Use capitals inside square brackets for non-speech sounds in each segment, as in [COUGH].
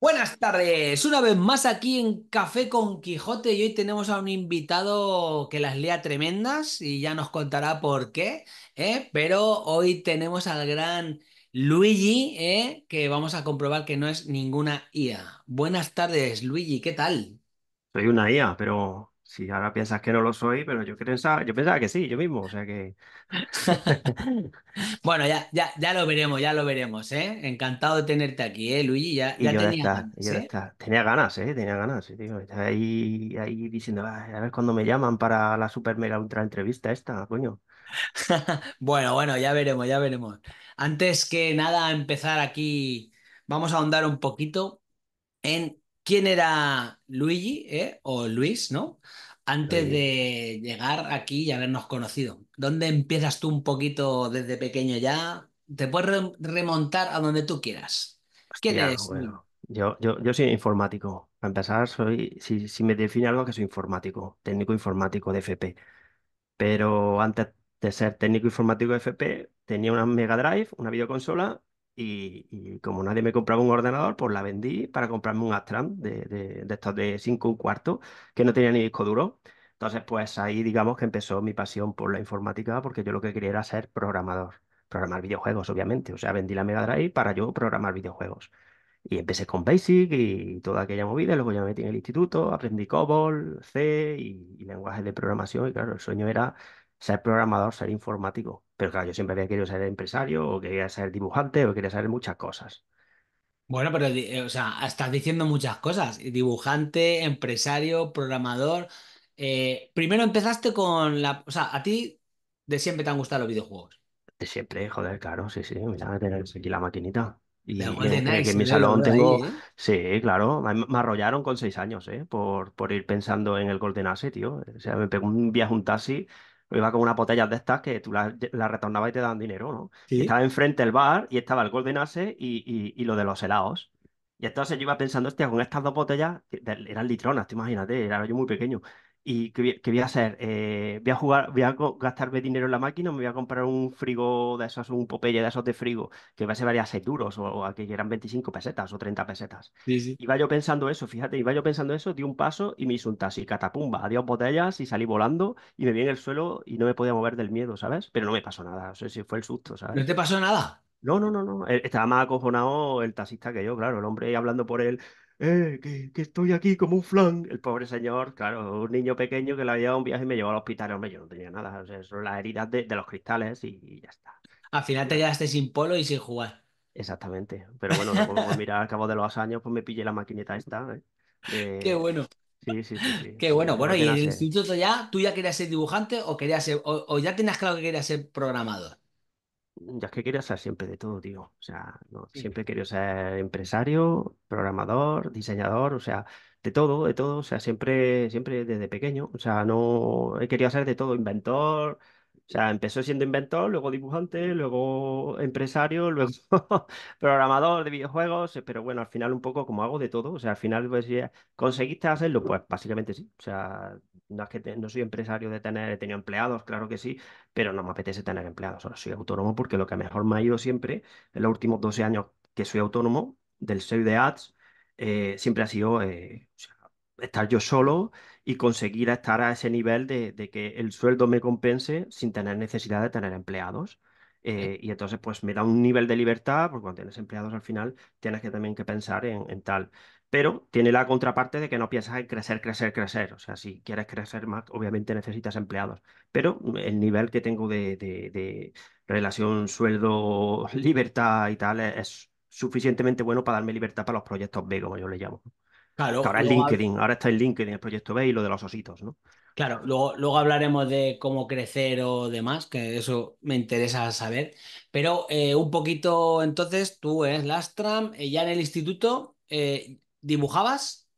Buenas tardes, una vez más aquí en Café con Quijote y hoy tenemos a un invitado que las lea tremendas y ya nos contará por qué, ¿eh? pero hoy tenemos al gran Luigi, ¿eh? que vamos a comprobar que no es ninguna IA. Buenas tardes, Luigi, ¿qué tal? Soy una IA, pero si ahora piensas que no lo soy, pero yo pensaba, yo pensaba que sí, yo mismo, o sea que... [LAUGHS] bueno, ya, ya, lo veremos, ya lo veremos, ¿eh? Encantado de tenerte aquí, ¿eh, Luigi? Ya, ya tenía está, ganas, ¿eh? está. Tenía ganas, ¿eh? Tenía ganas, ahí, ahí diciendo, ah, a ver cuándo me llaman para la super mega ultra entrevista esta, coño. [LAUGHS] bueno, bueno, ya veremos, ya veremos. Antes que nada, empezar aquí, vamos a ahondar un poquito en quién era Luigi ¿eh? o Luis, ¿no? Antes de llegar aquí y habernos conocido. ¿Dónde empiezas tú un poquito desde pequeño ya? Te puedes remontar a donde tú quieras. ¿Quién eres? Yo, yo, soy informático. Para empezar, soy, si, si me define algo, que soy informático, técnico informático de FP. Pero antes de ser técnico informático de FP, tenía una Mega Drive, una videoconsola y, como nadie me compraba un ordenador, pues la vendí para comprarme un Astram de, de, estos de 5 un cuarto, que no tenía ni disco duro. Entonces, pues ahí digamos que empezó mi pasión por la informática, porque yo lo que quería era ser programador, programar videojuegos, obviamente. O sea, vendí la Mega Drive para yo programar videojuegos. Y empecé con Basic y toda aquella movida, luego ya me metí en el instituto, aprendí COBOL, C y lenguajes de programación, y claro, el sueño era ser programador, ser informático. Pero claro, yo siempre había querido ser empresario o quería ser dibujante o quería saber muchas cosas. Bueno, pero eh, o sea, estás diciendo muchas cosas. Dibujante, empresario, programador. Eh, primero empezaste con la... O sea, a ti de siempre te han gustado los videojuegos. De siempre, joder, claro, sí, sí. Mira, tener aquí la maquinita. Y en mi ¿eh? salón tengo. Sí, claro. Me, arrollaron con seis años, ¿eh? Por, por ir pensando en el Golden Ace, tío. O sea, me pegó un viaje un taxi iba con una botella de estas que tú las la retornabas y te daban dinero, ¿no? Y Estaba enfrente el bar y estaba el Golden Ace y, y, lo de los helados. Y entonces yo iba pensando, hostia, con estas dos botellas, eran litronas, te imagínate era yo muy pequeño, ¿Y qué, voy a hacer? Eh, ¿Voy a jugar, voy gastarme dinero en la máquina me voy a comprar un frigo de esas, un Popeye de esos de frigo, que va a ser varias seis o, a que eran 25 pesetas o 30 pesetas? Y va Iba yo pensando eso, fíjate, iba yo pensando eso, di un paso y me hizo un taxi, catapumba, dio botellas y salí volando y me vi en el suelo y no me podía mover del miedo, ¿sabes? Pero no me pasó nada, o sé si fue el susto, ¿sabes? ¿No te pasó nada? No, no, no, no. E, estaba más acojonado el taxista que yo, claro. El hombre hablando por él, eh, que, estoy aquí como un flan. El pobre señor, claro, un niño pequeño que le había dado un viaje y me llevó al hospital. Hombre, yo no tenía nada, o sea, son las heridas de, los cristales y, ya está. Al final te quedaste sin polo y sin jugar. Exactamente, pero bueno, mira, al cabo de los años, pues me pillé la maquinita esta. ¿eh? [LAUGHS] Eh, Qué bueno. Sí, sí, sí. Qué bueno, bueno, y en el instituto ya, ¿tú ya querías ser dibujante o querías ser, o ya tenías claro que querías ser programador? Ya es que quería ser siempre de todo, tío. O sea, siempre he querido ser empresario, programador, diseñador, o sea, de todo, de todo. O sea, siempre, siempre desde pequeño. O sea, no he querido ser de todo, inventor. O sea, empezó siendo inventor, luego dibujante, luego empresario, [LAUGHS] luego programador de videojuegos, eh, pero bueno, al final un poco como hago de todo, o sea, al final pues, conseguiste hacerlo, pues básicamente sí, o sea, no, es que no soy empresario de tener, he tenido empleados, claro que sí, pero no me apetece tener empleados. Ahora soy autónomo porque lo que mejor me ha ido siempre en los últimos 12 años que soy autónomo del SEO de Ads, eh, siempre ha sido eh, estar yo solo y conseguir estar a ese nivel de, que el sueldo me compense sin tener necesidad de tener empleados. Eh, y entonces, pues me da un nivel de libertad, porque cuando tienes empleados al final tienes que también que pensar en tal pero tiene la contraparte de que no piensas en crecer, crecer, crecer. O sea, si quieres crecer más, obviamente necesitas empleados. Pero mm, el nivel que tengo de, relación sueldo, [LAUGHS] libertad y tal e-, es, suficientemente bueno para darme libertad para los proyectos B, como yo le llamo. Claro, ahora LinkedIn, ahora está el LinkedIn, el proyecto B y lo de los ositos, ¿no? Claro, luego, hablaremos de cómo crecer o demás, que eso me interesa saber. Pero eh, un poquito entonces, tú eres Lastram, eh, ya en el instituto, eh, ¿Dibujabas?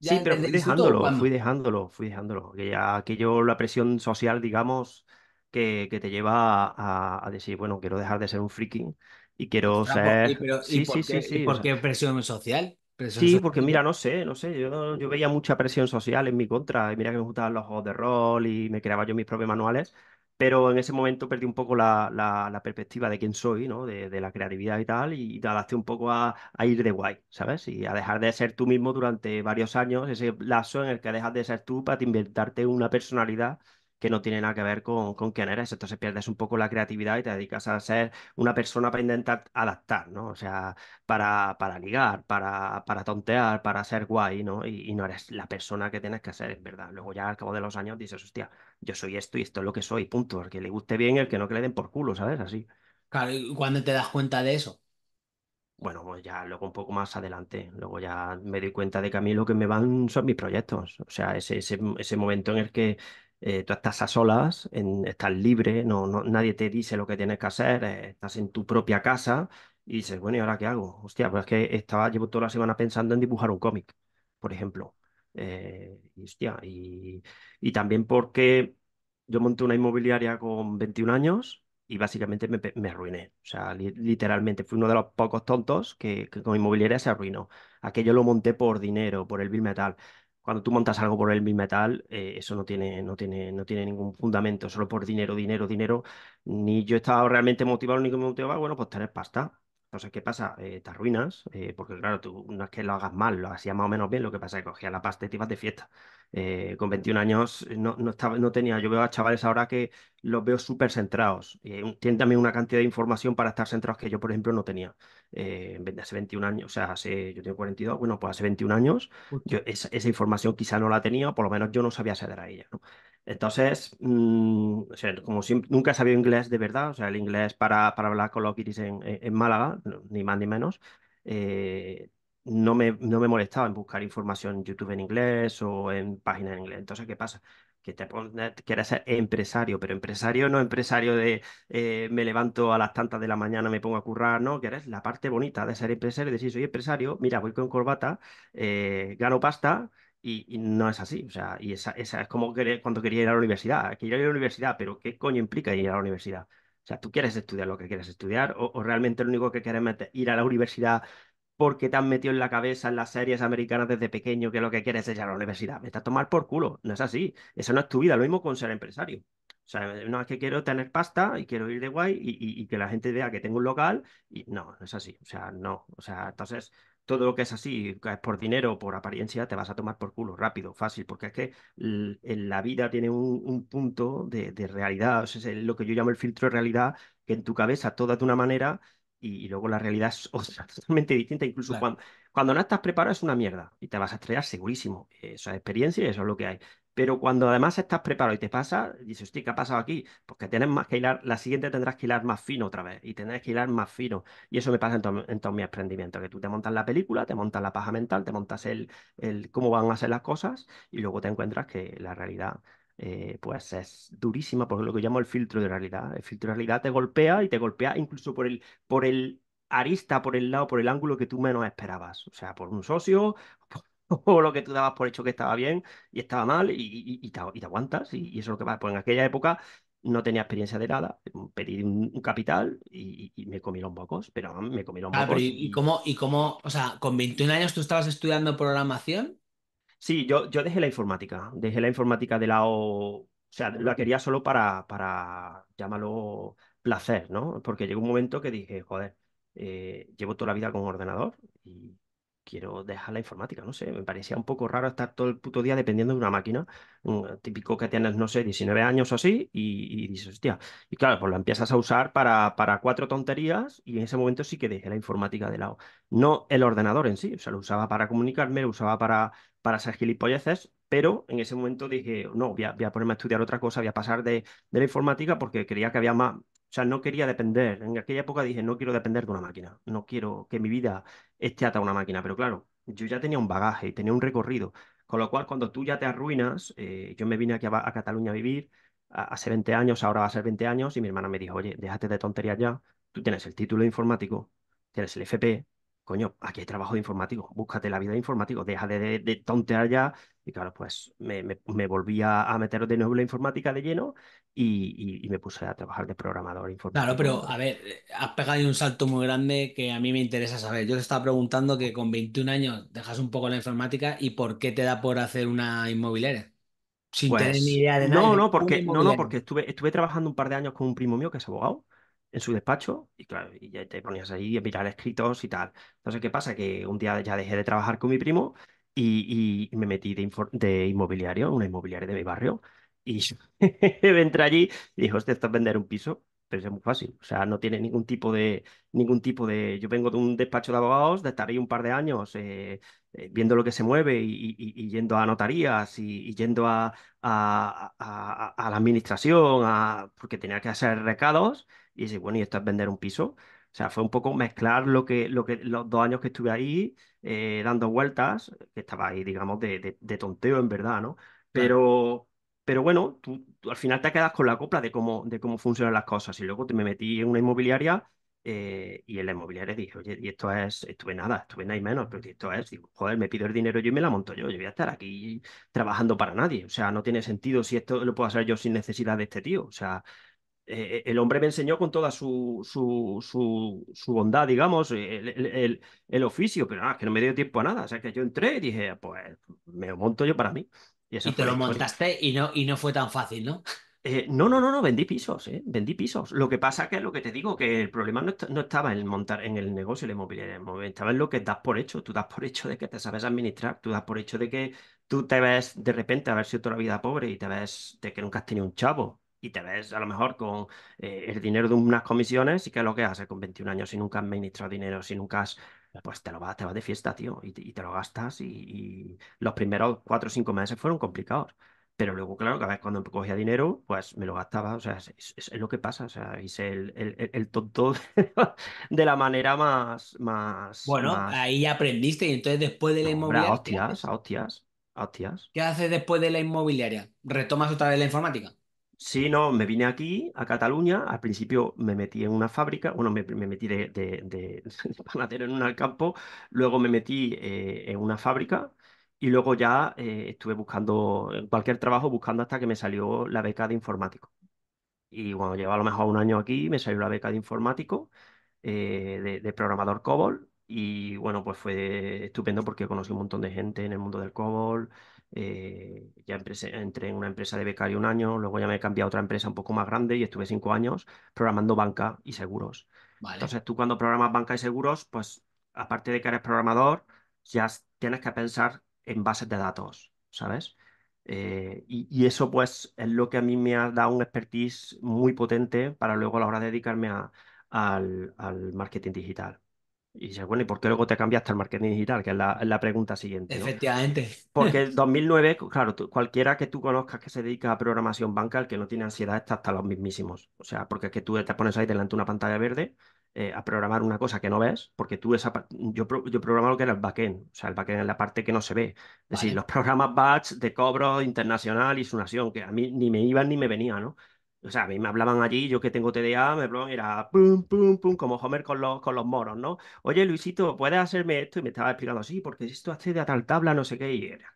sí, pero fui dejándolo, fui dejándolo, fui dejándolo. Que ya aquello, la presión social, digamos, que, que te lleva a, decir, bueno, quiero dejar de ser un freaking y quiero ser. sí, sí, sí, sí, presión social? sí, porque mira, no sé, no sé, yo, yo veía mucha presión social en mi contra, y mira que me gustaban los juegos de rol y me creaba yo mis propios manuales, pero en ese momento perdí un poco la, perspectiva de quién soy, ¿no? De, la creatividad y tal, y te adapté un poco a, a, ir de guay, ¿sabes? Y a dejar de ser tú mismo durante varios años, ese lazo en el que dejas de ser tú para inventarte una personalidad que no tiene nada que ver con, con quién eres. Entonces pierdes un poco la creatividad y te dedicas a ser una persona para intentar adaptar, ¿no? O sea, para, para ligar, para, para tontear, para ser guay, ¿no? Y, no eres la persona que tienes que ser, en verdad. Luego ya al cabo de los años dices, hostia, yo soy esto y esto es lo que soy, punto. El que le guste bien, el que no que le den por culo, ¿sabes? Así. Claro, ¿y cuándo te das cuenta de eso? bueno, pues ya luego un poco más adelante, luego ya me doy cuenta de que a mí lo que me van son mis proyectos, o sea, ese, ese, ese momento en el que eh, tú estás a solas, estás libre, no, nadie te dice lo que tienes que hacer, eh, estás en tu propia casa y dices, bueno, ¿y ahora qué hago? Hostia, pues es que estaba, llevo toda la semana pensando en dibujar un cómic, por ejemplo. Eh, y, hostia, y, también porque yo monté una inmobiliaria con 21 años y básicamente me, arruiné. O sea, literalmente fui uno de los pocos tontos que, que, con inmobiliaria se arruinó. Aquello lo monté por dinero, por el Bill Metal cuando tú montas algo por el bimetal, metal, eh, eso no tiene, no, tiene, no tiene ningún fundamento, solo por dinero, dinero, dinero. Ni yo estaba realmente motivado, ni que me motivaba, bueno, pues tener pasta sé ¿qué pasa? Eh, te arruinas, eh, porque claro, tú no es que lo hagas mal, lo hacías más o menos bien, lo que pasa es que cogías la pasta y te ibas de fiesta. Eh, con 21 años eh, no, estaba, no tenía, yo veo a chavales ahora que los veo súper centrados. tienen también una cantidad de información para estar centrados que yo, por ejemplo, no tenía. hace 21 años, o sea, hace, yo tengo 42, bueno, pues hace 21 años yo esa, información quizá no la tenía, por lo menos yo no sabía acceder a ella. ¿no? Entonces, mm, como nunca he sabido inglés de verdad, o sea, el inglés para, hablar con los guiris en, en, Málaga, ni más ni menos, eh, no, me, no molestaba en buscar información en YouTube en inglés o en páginas en inglés. Entonces, ¿qué pasa? Que te pones, eh, quieres ser empresario, pero empresario no empresario de eh, me levanto a las tantas de la mañana, me pongo a currar, no, que eres la parte bonita de ser empresario, de decir soy empresario, mira, voy con corbata, gano pasta y, no es así. O sea, y esa, es como cuando quería ir a la universidad. Quería ir a la universidad, pero ¿qué coño implica ir a la universidad? O sea, ¿tú quieres estudiar lo que quieres estudiar? ¿O, realmente lo único que quieres es ir a la universidad porque te han metido en la cabeza en las series americanas desde pequeño que lo que quieres es ir a la universidad? Me estás tomar por culo. No es así. Eso no es tu vida. Lo mismo con ser empresario. O sea, eh, no es que quiero tener pasta y quiero ir de guay y, y que la gente vea que tengo un local y no, no es así. O sea, no. O sea, entonces todo lo que es así, por dinero, por apariencia, te vas a tomar por culo, rápido, fácil, porque es que la vida tiene un, punto de, realidad, es lo que yo llamo el filtro de realidad, que en tu cabeza toda de una manera y, luego la realidad es [LAUGHS] otra, totalmente distinta, incluso cuando, cuando no estás preparado es una mierda y te vas a estrellar segurísimo, esa es experiencia y eso es lo que hay. Pero cuando además estás preparado y te pasa, dices, hostia, ¿qué ha pasado aquí? Pues que tienes más que hilar, la siguiente tendrás que hilar más fino otra vez y tendrás que hilar más fino. Y eso me pasa en, todos mis aprendimientos, que tú te montas la película, te montas la paja mental, te montas el, cómo van a ser las cosas y luego te encuentras que la realidad eh, pues es durísima por lo que llamo el filtro de realidad. El filtro de realidad te golpea y te golpea incluso por el, por el arista, por el lado, por el ángulo que tú menos esperabas. O sea, por un socio, [LAUGHS] o lo que tú dabas por hecho que estaba bien y estaba mal y, y, te, aguantas y, eso es lo que pasa. Pues en aquella época no tenía experiencia de nada, pedí un, capital y, me comieron pocos, pero me comieron ah, pocos ¿y, cómo, ¿Y cómo, o sea, con 21 años tú estabas estudiando programación? Sí, yo, yo dejé la informática, dejé la informática de lado, o sea, la quería solo para, para placer, ¿no? Porque llegó un momento que dije, joder, eh, llevo toda la vida con un ordenador y quiero dejar la informática, no sé, me parecía un poco raro estar todo el puto día dependiendo de una máquina, típico que tienes, no sé, 19 años o así, y, dices, hostia, y claro, pues la empiezas a usar para, para, cuatro tonterías y en ese momento sí que dejé la informática de lado. No el ordenador en sí, o sea, lo usaba para comunicarme, lo usaba para, para ser gilipolleces, pero en ese momento dije, no, voy a, ponerme a estudiar otra cosa, voy a pasar de la informática porque creía que había más, o sea, no quería depender. En aquella época dije, no quiero depender de una máquina, no quiero que mi vida esté atada a una máquina. Pero claro, yo ya tenía un bagaje y tenía un recorrido. Con lo cual, cuando tú ya te arruinas, eh, yo me vine aquí a, Cataluña a vivir hace 20 años, ahora va a ser 20 años, y mi hermana me dijo, oye, déjate de tonterías ya, tú tienes el título informático, tienes el FP, coño, aquí hay trabajo de informático, búscate la vida de informático, deja de, de, tontear ya. Y claro, pues me, me, volví a, meter de nuevo la informática de lleno y, me puse a trabajar de programador informático. Claro, pero a ver, eh, has pegado un salto muy grande que a mí me interesa saber. Yo te estaba preguntando que con 21 años dejas un poco la informática y por qué te da por hacer una inmobiliaria. Sin tener ni pues idea de nada. No, no, porque, no, porque estuve, estuve trabajando un par de años con un primo mío que es abogado en su despacho y claro, y ya te ponías ahí a mirar escritos y tal. Entonces, ¿qué pasa? Que un día ya dejé de trabajar con mi primo y, y me metí de, inmobiliario, una inmobiliaria de mi barrio. Y [LAUGHS] entré allí y dije, hostia, esto vender un piso, pero es muy fácil. O sea, no tiene ningún tipo de, ningún tipo de. Yo vengo de un despacho de abogados, de estar ahí un par de años eh, eh viendo lo que se mueve y, y, y yendo a notarías y, y yendo a, a, a, a, la administración, porque tenía que hacer recados. Y dice bueno, ¿y esto es vender un piso? O sea, fue un poco mezclar lo que, lo que los dos años que estuve ahí eh, dando vueltas, que estaba ahí, digamos, de, de, tonteo en verdad, ¿no? Pero, pero bueno, tú, al final te quedas con la copla de cómo, de cómo funcionan las cosas. Y luego te me metí en una inmobiliaria eh, y en la inmobiliaria dije, oye, y esto es, estuve nada, estuve nada y menos, pero esto es, digo, joder, me pido el dinero yo y me la monto yo, yo voy a estar aquí trabajando para nadie. O sea, no tiene sentido si esto lo puedo hacer yo sin necesidad de este tío. O sea, eh, el hombre me enseñó con toda su, su, su, bondad, digamos, el, oficio, pero nada, que no me dio tiempo a nada. O sea, que yo entré y dije, pues me lo monto yo para mí. Y, te lo montaste y no, y no fue tan fácil, ¿no? Eh, no, no, no, no, vendí pisos, eh, vendí pisos. Lo que pasa que lo que te digo, que el problema no, estaba en montar en el negocio, el inmobiliario, estaba en lo que das por hecho. Tú das por hecho de que te sabes administrar, tú das por hecho de que tú te ves de repente haber sido toda la vida pobre y te ves de que nunca has tenido un chavo y te ves a lo mejor con eh, el dinero de unas comisiones y qué es lo que haces con 21 años y nunca has administrado dinero, si nunca has, pues te lo vas, te vas de fiesta, tío, y, te lo gastas y, los primeros cuatro o cinco meses fueron complicados. Pero luego, claro, cada vez cuando cogía dinero, pues me lo gastaba. O sea, es, lo que pasa. O sea, hice el, el, tonto [LAUGHS] de la manera más. más bueno, ahí aprendiste y entonces después de la inmobiliaria. hostias, hostias, hostias. ¿Qué haces después de la inmobiliaria? ¿Retomas otra vez la informática? Sí, no, me vine aquí, a Cataluña. Al principio me metí en una fábrica, bueno, me, metí de, [LAUGHS] de, panadero en un campo, luego me metí eh, en una fábrica y luego ya eh, estuve buscando cualquier trabajo, buscando hasta que me salió la beca de informático. Y bueno, llevaba a lo mejor un año aquí, me salió la beca de informático, eh, de, programador COBOL. Y bueno, pues fue estupendo porque conocí un montón de gente en el mundo del COBOL. Eh, ya entré en una empresa de becario un año, luego ya me cambié a otra empresa un poco más grande y estuve cinco años programando banca y seguros. Entonces tú cuando programas banca y seguros, pues aparte de que eres programador, ya tienes que pensar en bases de datos, ¿sabes? Eh, y, eso pues es lo que a mí me ha dado un expertise muy potente para luego a la hora de dedicarme al marketing digital. Y dices, bueno, ¿y por qué luego te cambiaste al marketing digital? Que es la, la pregunta siguiente. ¿no? Efectivamente. Porque [LAUGHS] en 2009, claro, cualquiera que tú conozcas que se dedica a programación banca, el que no tiene ansiedad está hasta los mismísimos. O sea, porque es que tú te pones ahí delante de una pantalla verde eh, a programar una cosa que no ves, porque tú esa yo, yo programaba lo que era el backend, o sea, el backend es la parte que no se ve. Es decir, los programas batch de cobro internacional y su nación, que a mí ni me iban ni me venía, ¿no? O sea, a mí me hablaban allí, yo que tengo TDA, me era pum, pum, pum, como Homer con los, con los moros, ¿no? Oye, Luisito, ¿puedes hacerme esto? Y me estaba explicando, así porque si esto accede a tal tabla, no sé qué, y era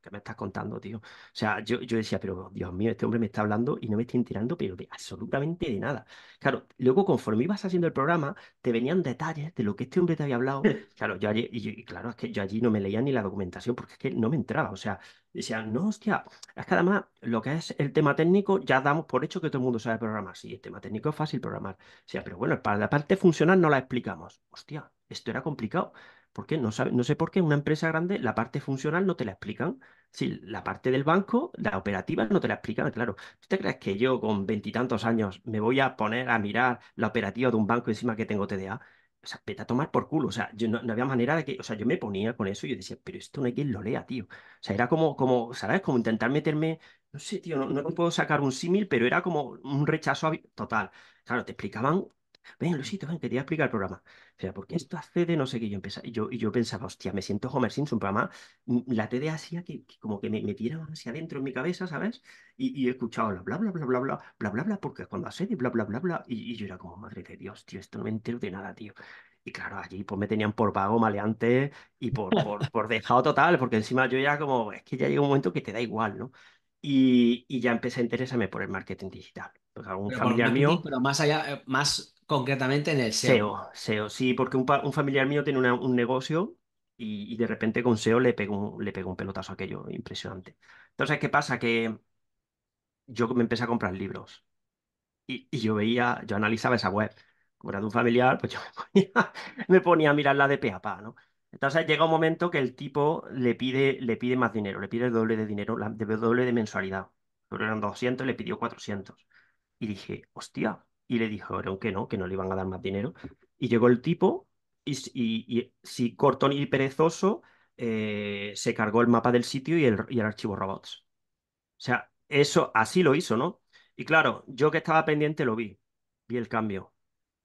¿qué me estás contando, tío? O sea, yo, decía, pero Dios mío, este hombre me está hablando y no me estoy enterando, pero de absolutamente de nada. Claro, luego conforme ibas haciendo el programa, te venían detalles de lo que este hombre te había hablado. [LAUGHS] Claro, yo allí, y, claro, es que yo allí no me leía ni la documentación porque es que no me entraba. O sea, decía, no, hostia, es que además lo que es el tema técnico ya damos por hecho que todo el mundo sabe programar. Sí, el tema técnico es fácil programar. O sea, pero bueno, para la parte funcional no la explicamos. Hostia, esto era complicado. ¿Por qué? No, no sé por qué una empresa grande la parte funcional no te la explican. si la parte del banco, la operativa no te la explican, claro. ¿Tú te crees que yo con veintitantos años me voy a poner a mirar la operativa de un banco encima que tengo TDA? O sea, peta tomar por culo. O sea, yo no, había manera de que. O sea, yo me ponía con eso y yo decía, pero esto no hay quien lo lea, tío. O sea, era como, como ¿sabes? Como intentar meterme. No sé, tío, no, no puedo sacar un símil, pero era como un rechazo total. Claro, te explicaban Ven, Luisito, ven, quería explicar el programa. O sea, porque esto hace de no sé qué. Yo, empezaba, yo, y yo pensaba, hostia, me siento Homer Simpson, programa, la T hacía que, como que me, me tira hacia adentro en mi cabeza, ¿sabes? Y, y he escuchado la bla, bla, bla, bla, bla, bla, bla, bla, porque cuando hace de bla, bla, bla, bla, y, yo era como, madre de Dios, tío, esto no me entero de nada, tío. Y claro, allí pues me tenían por vago, maleante y por, por, por dejado total, porque encima yo ya como, es que ya llega un momento que te da igual, ¿no? Y, y, ya empecé a interesarme por el marketing digital. algún familiar mío. Pero más allá, más Concretamente en el SEO. SEO, e sí, porque un, familiar mío tiene un negocio y, de repente con SEO le pegó un, le pegó un pelotazo aquello, impresionante. Entonces, ¿qué pasa? Que yo me empecé a comprar libros y, yo veía, yo analizaba esa web. Como era de un familiar, pues [LAUGHS] yo me ponía, me ponía a mirarla de pe a ¿no? Entonces llega un momento que el tipo le pide, le pide más dinero, le pide el doble de dinero, el doble de mensualidad. Pero eran 200, le pidió 400. Y dije, hostia, y le dijeron que no, que no le iban a dar más dinero. Y llegó el tipo y, si cortón y perezoso eh, se cargó el mapa del sitio y el, archivo robots. O sea, eso así lo hizo, ¿no? Y claro, yo que estaba pendiente lo vi, vi el cambio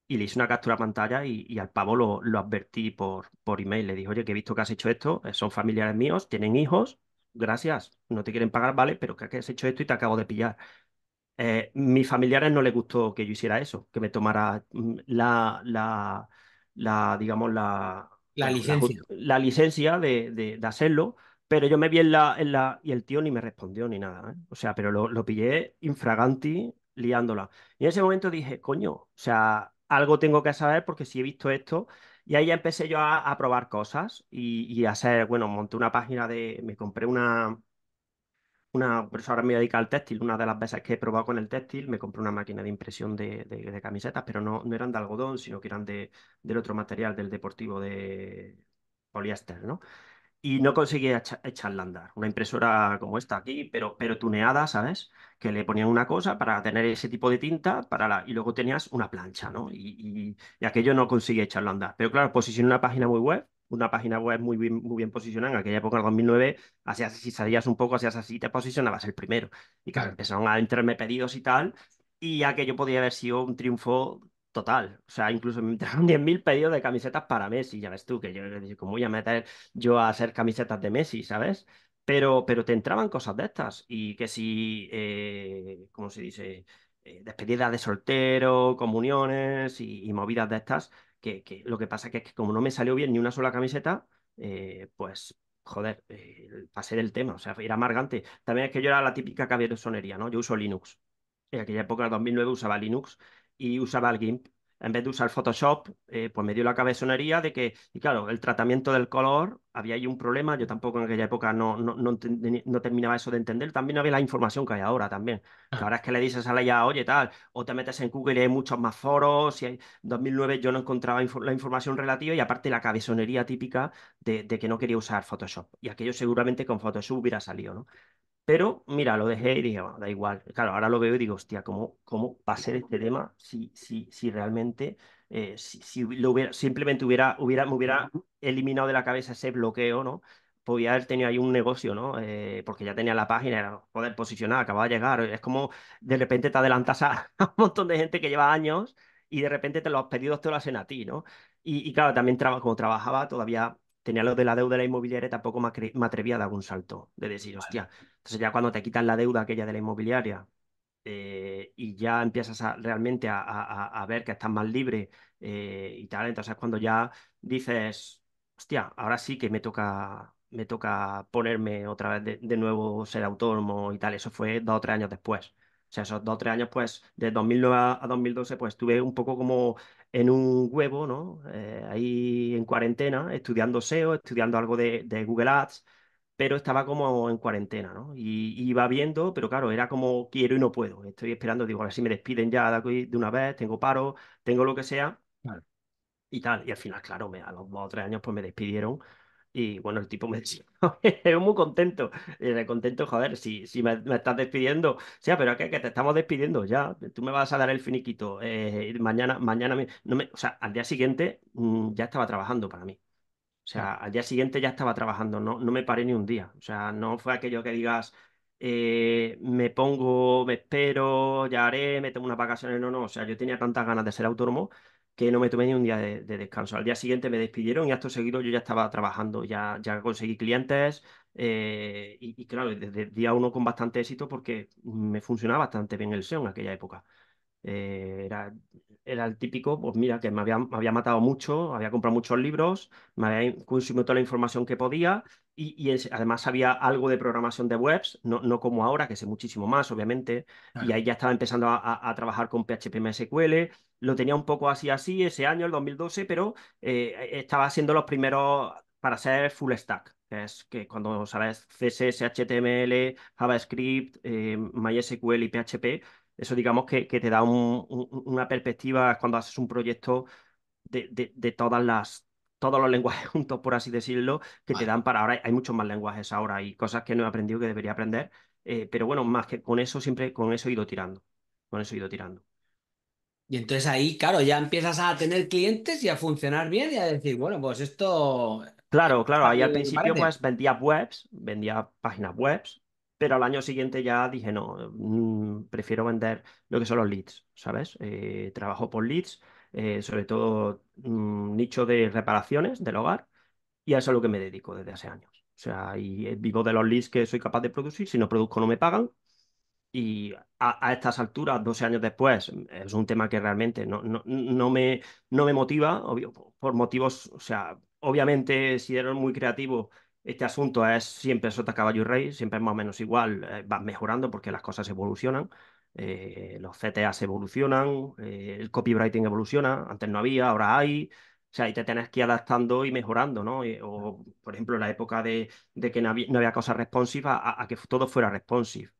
y le hice una captura a pantalla y, al pavo lo, advertí por, por, email. Le dije, oye, que he visto que has hecho esto, eh, son familiares míos, tienen hijos, gracias, no te quieren pagar, vale, pero que has hecho esto y te acabo de pillar. Eh, mis familiares no les gustó que yo hiciera eso, que me tomara mm, la, digamos, la, la licencia, la, licencia de, hacerlo, pero yo me vi en la, y el tío ni me respondió ni nada, ¿eh? o sea, pero lo, pillé infraganti liándola. Y en ese momento dije, coño, o sea, algo tengo que saber porque si he visto esto. Y ahí ya empecé yo a, probar cosas y, a hacer, bueno, monté una página de, me compré una, una, persona ahora me dedica al textil, una de las veces que he probado con el textil, me compré una máquina de impresión de, camisetas, pero no, no eran de algodón, sino que eran de, del otro material, del deportivo de poliéster, ¿no? Y no conseguía echarla a andar. Una impresora como esta aquí, pero, pero tuneada, ¿sabes? Que le ponían una cosa para tener ese tipo de tinta para la, y luego tenías una plancha, ¿no? Y, y, aquello no conseguía echarla a andar. Pero claro, posicioné una página muy web una página web muy bien, muy bien posicionada en aquella época, en el 2009, hacías, si salías un poco, hacías así, te posicionabas el primero. Y claro, empezaron a entrarme pedidos y tal, y que yo podía haber sido un triunfo total. O sea, incluso me entraron 10.000 [LAUGHS] pedidos de camisetas para Messi, ya ves tú, que yo, ¿cómo voy a meter yo a hacer camisetas de Messi, sabes? Pero, pero te entraban cosas de estas, y que si, eh, ¿cómo se dice? Eh, despedidas de soltero, comuniones y, movidas de estas, que, que, lo que pasa que es que como no me salió bien ni una sola camiseta, eh, pues joder, eh, pasé del tema, o sea, era amargante. También es que yo era la típica cabezonería, ¿no? Yo uso Linux. En aquella época, en 2009, usaba Linux y usaba el GIMP en vez de usar Photoshop, eh, pues me dio la cabezonería de que, y claro, el tratamiento del color, había ahí un problema, yo tampoco en aquella época no, no, no, terminaba eso de entender, también había la información que hay ahora también, ah. ahora es que le dices a la ya oye, tal, o te metes en Google y hay muchos más foros, y en 2009 yo no encontraba la información relativa y aparte la cabezonería típica de, de, que no quería usar Photoshop, y aquello seguramente con Photoshop hubiera salido, ¿no? Pero mira, lo dejé y dije, ah, da igual. Claro, ahora lo veo y digo, hostia, ¿cómo, cómo va a ser este tema si, si, si realmente, eh, si, lo hubiera, simplemente hubiera, hubiera, me hubiera eliminado de la cabeza ese bloqueo, ¿no? Podía haber tenido ahí un negocio, ¿no? Eh, porque ya tenía la página, era poder posicionar, acababa de llegar. Es como de repente te adelantas [LAUGHS] a, un montón de gente que lleva años y de repente te los pedidos te lo hacen a ti, ¿no? Y, claro, también como trabajaba todavía tenía lo de la deuda de la inmobiliaria, tampoco me, atrevía a dar un salto de decir, hostia, entonces ya cuando te quitan la deuda aquella de la inmobiliaria eh, y ya empiezas realmente a, ver que estás más libre eh, y tal, entonces cuando ya dices, hostia, ahora sí que me toca me toca ponerme otra vez de nuevo ser autónomo y tal, eso fue dos o tres años después. O sea, esos dos o tres años, pues, de 2009 a 2012, pues estuve un poco como en un huevo, ¿no? Eh, ahí en cuarentena, estudiando SEO, estudiando algo de, Google Ads, pero estaba como en cuarentena, ¿no? Y, iba viendo, pero claro, era como quiero y no puedo. Estoy esperando, digo, a ver si me despiden ya de, una vez, tengo paro, tengo lo que sea. Y tal. Y al final, claro, me, a los dos o tres años, pues me despidieron y bueno, el tipo me [LAUGHS] decía, yo muy contento, contento, joder, si, me, estás despidiendo, o sea, pero que, que te estamos despidiendo ya, tú me vas a dar el finiquito, eh, mañana, mañana, o sea, al día siguiente mm, ya estaba trabajando para mí. O sea, al día siguiente ya estaba trabajando, no, me paré ni un día. O sea, no fue aquello que digas, eh, me pongo, me espero, ya haré, me tengo unas vacaciones, no, no. O sea, yo tenía tantas ganas de ser autónomo que no me tomé ni un día de, descanso. Al día siguiente me despidieron y acto seguido yo ya estaba trabajando, ya, conseguí clientes eh, y, claro, desde día uno con bastante éxito porque me funcionaba bastante bien el SEO en aquella época. Eh, era, era el típico, pues mira, que me había, me había matado mucho, había comprado muchos libros, me había consumido toda la información que podía y, además había algo de programación de webs, no, como ahora, que sé muchísimo más, obviamente, y ahí ya estaba empezando a, trabajar con PHP MySQL, lo tenía un poco así así ese año, el 2012, pero eh, e-, estaba haciendo los primeros para ser full stack, es que cuando sabes CSS, HTML, JavaScript, eh, MySQL y PHP, eso digamos que, te da una perspectiva cuando haces un proyecto de, todas las todos los lenguajes [LAUGHS] juntos, por así decirlo, que te dan para ahora. Hay muchos más lenguajes ahora y cosas que no he aprendido que debería aprender. Eh, pero bueno, más que con eso, siempre con eso he ido tirando. Con eso he ido tirando. Y entonces ahí, claro, ya empiezas a tener clientes y a funcionar bien y a decir, bueno, pues esto. Claro, claro, ahí al principio pues, vendía webs, vendía páginas webs, pero al año siguiente ya dije, no, mm, prefiero vender lo que son los leads, ¿sabes? Eh, trabajo por leads, eh, sobre todo mm, nicho de reparaciones del hogar, y eso es lo que me dedico desde hace años. O sea, y eh, vivo de los leads que soy capaz de producir, si no produzco no me pagan. Y a, estas alturas, 12 años después, mm, es un tema que realmente no, me, no me motiva, obvio, por motivos, o sea, obviamente si eres muy creativo este asunto es siempre sota, caballo y rey, siempre es más o menos igual, eh, vas mejorando porque las cosas evolucionan, eh, los CTAs evolucionan, eh, el copywriting evoluciona, antes no había, ahora hay, o sea, y te tenés que ir adaptando y mejorando, ¿no? o, por ejemplo, en la época de, que no había, cosas responsive a, que todo fuera responsive.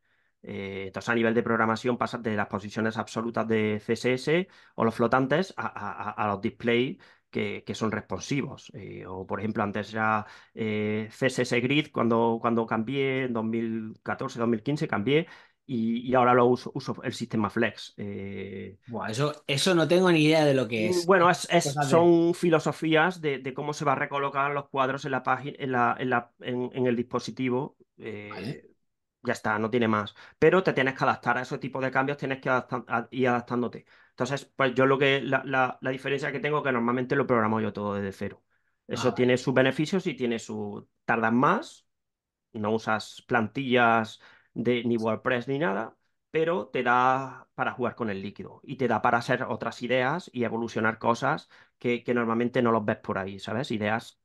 entonces, a nivel de programación, pasas de las posiciones absolutas de CSS o los flotantes a, a los displays que, son responsivos. Eh, o, por ejemplo, antes ya eh, CSS Grid, cuando, cuando cambié en 2014-2015, cambié y, ahora lo uso, uso el sistema Flex. Eh. eso, eso no tengo ni idea de lo que mm, es. Bueno, son filosofías de, cómo se va a recolocar los cuadros en la página, en, el dispositivo. Ya está, no tiene más. Pero te tienes que adaptar a ese tipo de cambios, tienes que adaptar, ir adaptándote. Entonces, pues yo lo que, la, la, diferencia que tengo es que normalmente lo programo yo todo desde cero. Eso tiene sus beneficios y tiene su... Tardas más, no usas plantillas de ni WordPress ni nada, pero te da para jugar con el líquido y te da para hacer otras ideas y evolucionar cosas que, normalmente no los ves por ahí, ¿sabes? Ideas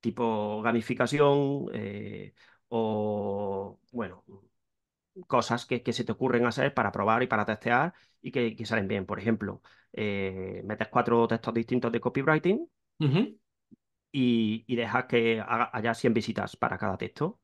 tipo gamificación eh, o, bueno, cosas que, que, se te ocurren hacer para probar y para testear y que, salen bien. Por ejemplo, eh, metes cuatro textos distintos de copywriting y, dejas que haya 100 visitas para cada texto.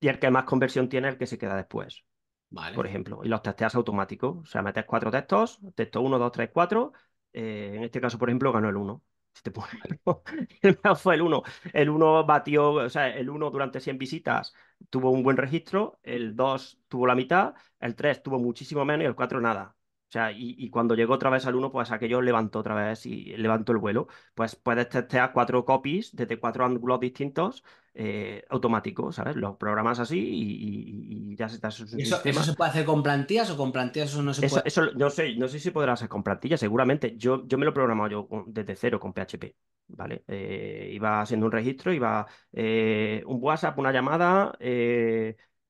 Y el que más conversión tiene el que se queda después. Vale. Por ejemplo, y los testeas automáticos. O sea, metes cuatro textos, texto 1, 2, 3, 4. en este caso, por ejemplo, ganó el 1. [LAUGHS] el fue el 1. El 1 batió, o sea, el 1 durante 100 visitas tuvo un buen registro, el 2 tuvo la mitad, el 3 tuvo muchísimo menos y el 4 nada. O sea, y, cuando llegó otra vez al uno, pues aquello levantó otra vez y levantó el vuelo. Pues puedes testear cuatro copies desde cuatro ángulos distintos eh, automáticos, ¿sabes? Los programas así y, ya se está. Eso, ¿Eso, se puede hacer con plantillas o con plantillas eso no se eso, puede? Eso no sé, no sé si podrá hacer con plantillas, seguramente. Yo, yo me lo he programado yo desde cero con PHP. ¿Vale? Eh, iba haciendo un registro, iba eh, un WhatsApp, una llamada,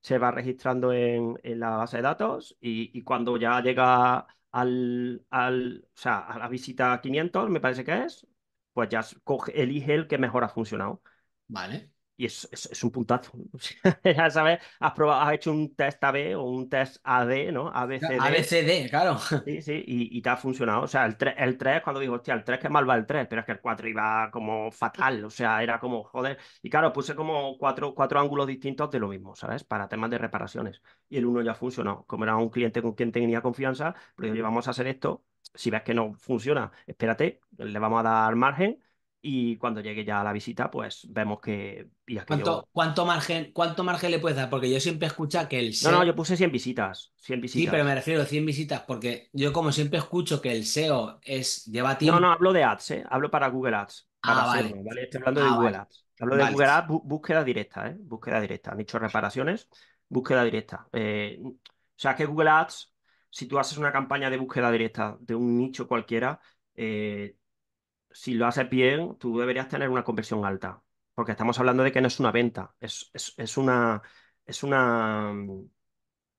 se va registrando en, la base de datos y, cuando ya llega al, al, o sea, a la visita 500, me parece que es, pues ya coge, elige el que mejor ha funcionado. Vale. Y es, es, un puntazo. ya [LAUGHS] sabes, has, probado, has hecho un test AB o un test AD, ¿no? ABCD. ABCD, claro. Sí, sí, y, y te ha funcionado. O sea, el 3, el 3 cuando digo, hostia, el 3 que mal va el 3, pero es que el 4 iba como fatal. O sea, era como, joder. Y claro, puse como cuatro, cuatro ángulos distintos de lo mismo, ¿sabes? Para temas de reparaciones. Y el 1 ya funcionó. Como era un cliente con quien tenía confianza, pero llevamos vamos a hacer esto. Si ves que no funciona, espérate, le vamos a dar margen y cuando llegue ya a la visita, pues vemos que... ¿Cuánto, margen, ¿Cuánto margen le puedes dar? Porque yo siempre escucho que el SEO... No, no, yo puse 100 visitas, 100 Sí, pero me refiero a 100 visitas porque yo como siempre escucho que el SEO es lleva tiempo... No, no, hablo de Ads, ¿eh? hablo para Google Ads. Ah, para ah, vale. Estoy hablando ah, de Google Ads. Hablo de Google Ads, búsqueda directa, ¿eh? Búsqueda directa. Han reparaciones, búsqueda directa. Eh, o sea, que Google Ads, si tú haces una campaña de búsqueda directa de un nicho cualquiera... Eh, si lo haces bien, tú deberías tener una conversión alta, porque estamos hablando de que no es una venta, es, es, una... Es una mm,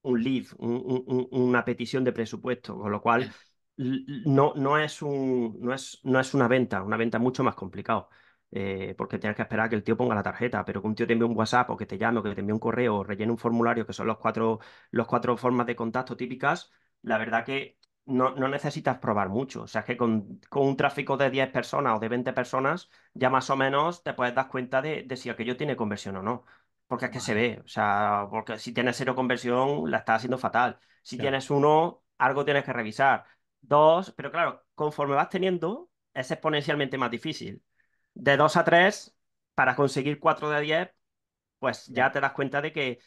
un lead, una petición de presupuesto, con lo cual no, no, es un, es, no es una venta, una venta mucho más complicado. Eh, porque tienes que esperar a que el tío ponga la tarjeta, pero que un tío te envíe un WhatsApp o que te llame o que te envíe un correo o rellene un formulario, que son los cuatro, los cuatro formas de contacto típicas, la verdad que no, necesitas probar mucho. O sea, que con, un tráfico de 10 personas o de 20 personas, ya más o menos te puedes dar cuenta de, si aquello tiene conversión o no. Porque es que se ve. O sea, porque si tienes cero conversión, la estás haciendo fatal. Si tienes uno, algo tienes que revisar. Dos, pero claro, conforme vas teniendo, es exponencialmente más difícil. De dos a tres, para conseguir cuatro de diez pues ya te das cuenta de que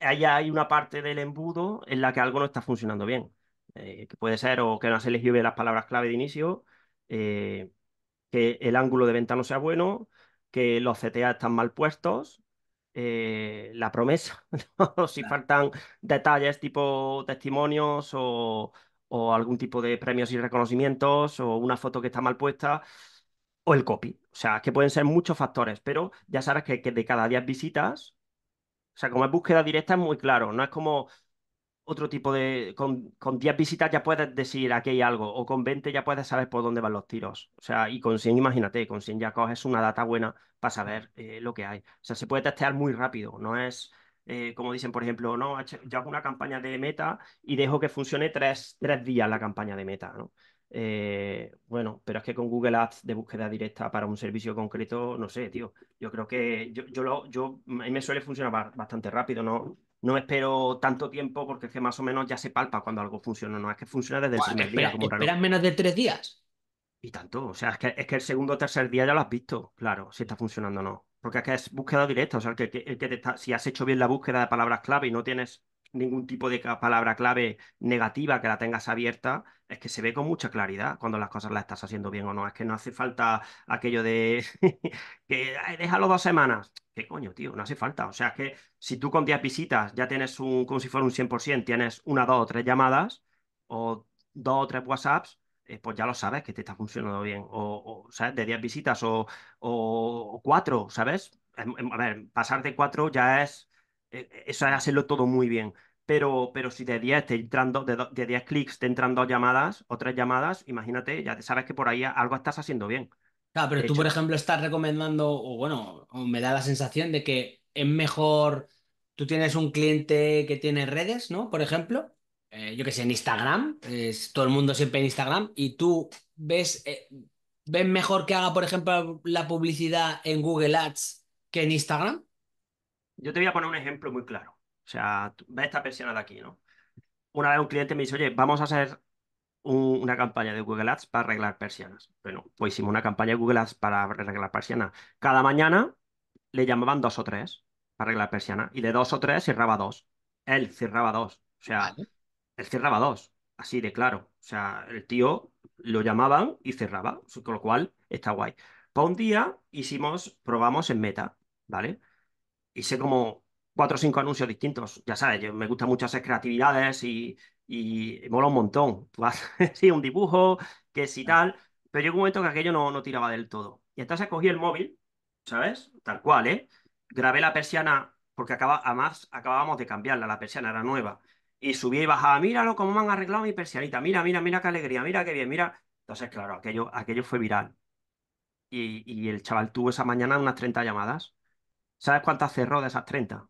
allá hay una parte del embudo en la que algo no está funcionando bien. Eh, que puede ser o que no se les bien las palabras clave de inicio, eh, que el ángulo de venta no sea bueno, que los CTA están mal puestos, eh, la promesa, [LAUGHS] o si faltan detalles tipo testimonios o, algún tipo de premios y reconocimientos o una foto que está mal puesta o el copy. O sea, que pueden ser muchos factores, pero ya sabes que, que de cada 10 visitas, o sea, como es búsqueda directa es muy claro, no es como otro tipo de... Con, con 10 visitas ya puedes decir aquí hay algo, o con 20 ya puedes saber por dónde van los tiros. O sea, y con 100, imagínate, con 100 ya coges una data buena para saber eh, lo que hay. O sea, se puede testear muy rápido, no es... Eh, como dicen, por ejemplo, no, yo hago una campaña de meta y dejo que funcione tres, tres días la campaña de meta, ¿no? Eh, bueno, pero es que con Google Ads de búsqueda directa para un servicio concreto, no sé, tío. Yo creo que yo, yo, lo, yo a mí me suele funcionar bastante rápido, ¿no? no espero tanto tiempo porque es que más o menos ya se palpa cuando algo funciona. No es que funciona desde el primer día. ¿Esperas menos de tres días? Y tanto. O sea, es que, es que el segundo o tercer día ya lo has visto, claro, si está funcionando o no. Porque es que es búsqueda directa. O sea, que, que te si has hecho bien la búsqueda de palabras clave y no tienes ningún tipo de palabra clave negativa que la tengas abierta, es que se ve con mucha claridad cuando las cosas las estás haciendo bien o no. Es que no hace falta aquello de [LAUGHS] que déjalo dos semanas. ¿Qué coño, tío? No hace falta. O sea, es que si tú con 10 visitas ya tienes un, como si fuera un 100%, tienes una, dos o tres llamadas o dos o tres WhatsApps, eh, pues ya lo sabes que te está funcionando bien. O, ¿sabes? De 10 visitas o cuatro, ¿sabes? Em, em, a ver, pasar de cuatro ya es e, e, eso es hacerlo todo muy bien. Pero, pero si de 10 te entrando de, de 10 clics te entran dos llamadas o tres llamadas, imagínate, ya sabes que por ahí algo estás haciendo bien. Claro, pero tú, por ejemplo, estás recomendando, o bueno, me da la sensación de que es mejor, tú tienes un cliente que tiene redes, ¿no? Por ejemplo, eh, yo que sé, en Instagram, es todo el mundo siempre en Instagram, y tú ves, eh, ves mejor que haga, por ejemplo, la publicidad en Google Ads que en Instagram. Yo te voy a poner un ejemplo muy claro. O sea, ve esta persiana de aquí, ¿no? Una vez un cliente me dice, oye, vamos a hacer una campaña de Google Ads para arreglar persianas. Bueno, pues hicimos una campaña de Google Ads para arreglar persianas. Cada mañana le llamaban dos o tres para arreglar persianas y de dos o tres cerraba dos. Él cerraba dos. O sea, él cerraba dos, así de claro. O sea, el tío lo llamaban y cerraba, con lo cual está guay. Para pues un día hicimos, probamos en Meta, ¿vale? hice como cuatro o cinco anuncios distintos. Ya sabes, yo, me gusta mucho hacer creatividades y, y mola un montón. Tú [LAUGHS] sí, un dibujo, que si sí, tal, pero llegó un momento que aquello no, no tiraba del todo. Y entonces cogí el móvil, ¿sabes? Tal cual, ¿eh? Grabé la persiana, porque acaba, además acabábamos de cambiarla, la persiana era nueva. Y subía y bajaba, míralo cómo me han arreglado mi persianita, mira, mira, mira qué alegría, mira qué bien, mira. Entonces, claro, aquello, aquello fue viral. Y, y el chaval tuvo esa mañana unas 30 llamadas. ¿Sabes cuántas cerró de esas 30?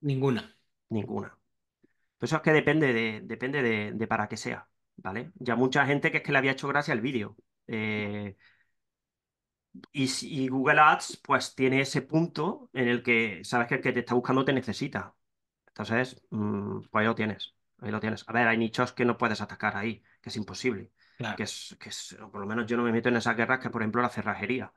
Ninguna. Ninguna. Pues eso es que depende de, depende de, para qué sea, ¿vale? Ya mucha gente que es que le había hecho gracia al vídeo. Eh, y, Google Ads, pues tiene ese punto en el que sabes que el que te está buscando te necesita. Entonces, mm, pues ahí lo tienes. Ahí lo tienes. A ver, hay nichos que no puedes atacar ahí, que es imposible. Que es, que por lo menos yo no me meto en esas guerras que, por ejemplo, la cerrajería.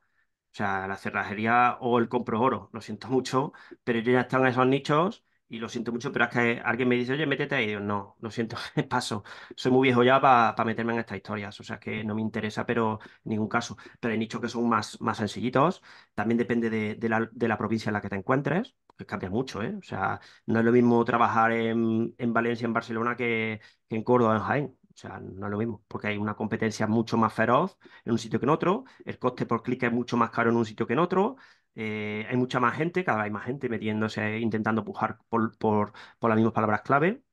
O sea, la cerrajería o el compro oro, lo siento mucho, pero ya están en esos nichos y lo siento mucho, pero es que alguien me dice, oye, métete ahí. Y yo, no, lo siento, [LAUGHS] paso. Soy muy viejo ya para meterme en estas historias. O sea, que no me interesa, pero en ningún caso. Pero hay nichos que son más, más sencillitos. También depende de, la, provincia en la que te encuentres que cambia mucho, ¿eh? O sea, no es lo mismo trabajar en, Valencia, en Barcelona, que, que, en Córdoba, en Jaén. O sea, no es lo mismo, porque hay una competencia mucho más feroz en un sitio que en otro, el coste por clic es mucho más caro en un sitio que en otro, eh, hay mucha más gente, cada vez hay más gente metiéndose, intentando pujar por, por, las mismas palabras clave.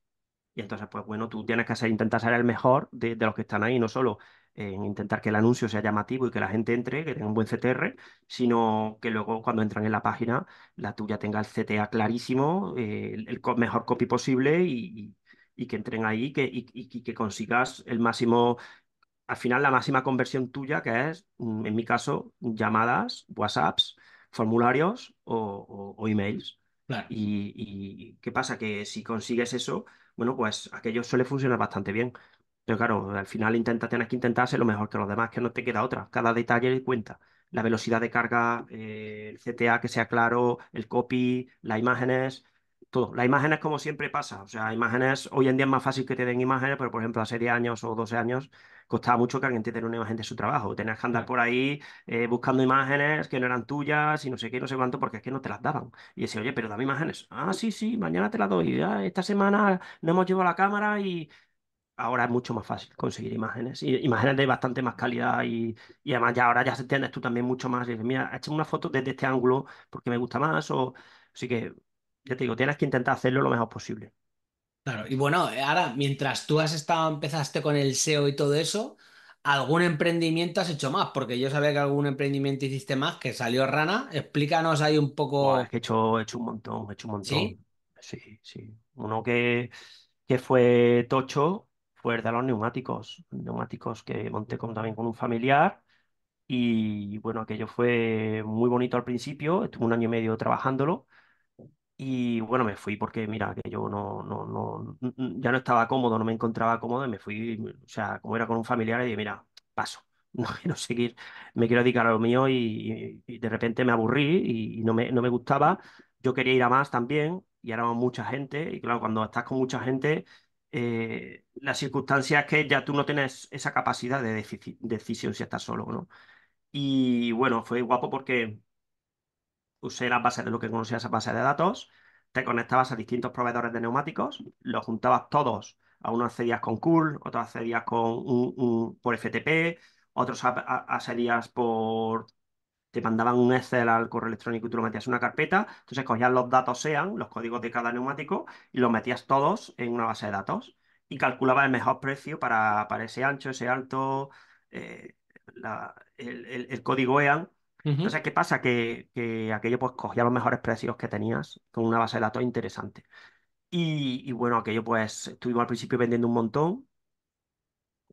Y entonces, pues bueno, tú tienes que hacer, intentar ser el mejor de, los que están ahí, no solo en intentar que el anuncio sea llamativo y que la gente entre, que tenga un buen CTR, sino que luego cuando entran en la página, la tuya tenga el CTA clarísimo, eh, el, mejor copy posible y, y que entren ahí que, y, que consigas el máximo, al final la máxima conversión tuya, que es, mm, en mi caso, llamadas, WhatsApps, formularios o, o, emails. Y, qué pasa? Que si consigues eso, bueno, pues aquello suele funcionar bastante bien. Pero claro, al final intenta, tienes que intentar lo mejor que los demás, que no te queda otra. Cada detalle cuenta. La velocidad de carga, eh, el CTA que sea claro, el copy, las imágenes, todo. Las imágenes, como siempre, pasa. O sea, imágenes, hoy en día es más fácil que te den imágenes, pero por ejemplo, hace 10 años o 12 años costaba mucho que alguien te diera una imagen de su trabajo. Tenías que andar por ahí eh, buscando imágenes que no eran tuyas y no sé qué, no sé cuánto, porque es que no te las daban. Y ese oye, pero dame imágenes. Ah, sí, sí, mañana te las doy. Ah, esta semana no hemos llevado la cámara y. Ahora es mucho más fácil conseguir imágenes, y imágenes de bastante más calidad y, y además ya ahora ya se entiendes tú también mucho más. Y dices, mira, he hecho una foto desde este ángulo porque me gusta más o Así que ya te digo, tienes que intentar hacerlo lo mejor posible. Claro, y bueno, eh, ahora, mientras tú has estado, empezaste con el SEO y todo eso, algún emprendimiento has hecho más, porque yo sabía que algún emprendimiento hiciste más, que salió rana. Explícanos ahí un poco. es que he hecho, hecho un montón, he hecho un montón. Sí, sí. Uno que, que fue tocho fue de los neumáticos, neumáticos que monté también con un familiar. Y bueno, aquello fue muy bonito al principio, estuve un año y medio trabajándolo y bueno, me fui porque, mira, que yo no, no, no, ya no estaba cómodo, no me encontraba cómodo y me fui, o sea, como era con un familiar, y dije, mira, paso, [LAUGHS] no quiero seguir, me quiero dedicar a lo mío y, de repente me aburrí y, no, me, no me gustaba, yo quería ir a más también y éramos mucha gente y claro, cuando estás con mucha gente, eh, la las circunstancias es que ya tú no tienes esa capacidad de decisión si estás solo, ¿no? Y bueno, fue guapo porque usé la base de lo que conocía, esa base de datos, te conectabas a distintos proveedores de neumáticos, los juntabas todos, a unos accedías con Cool, otros accedías con, por FTP, otros accedías por... Te mandaban un Excel al correo electrónico y tú lo metías en una carpeta, entonces cogías los datos SEAN, los códigos de cada neumático, y los metías todos en una base de datos y calculabas el mejor precio para, para ese ancho, ese alto, eh, el, código EAN entonces, ¿qué pasa? Que, que, aquello pues cogía los mejores precios que tenías con una base de datos interesante. Y, y bueno, aquello pues estuvimos al principio vendiendo un montón,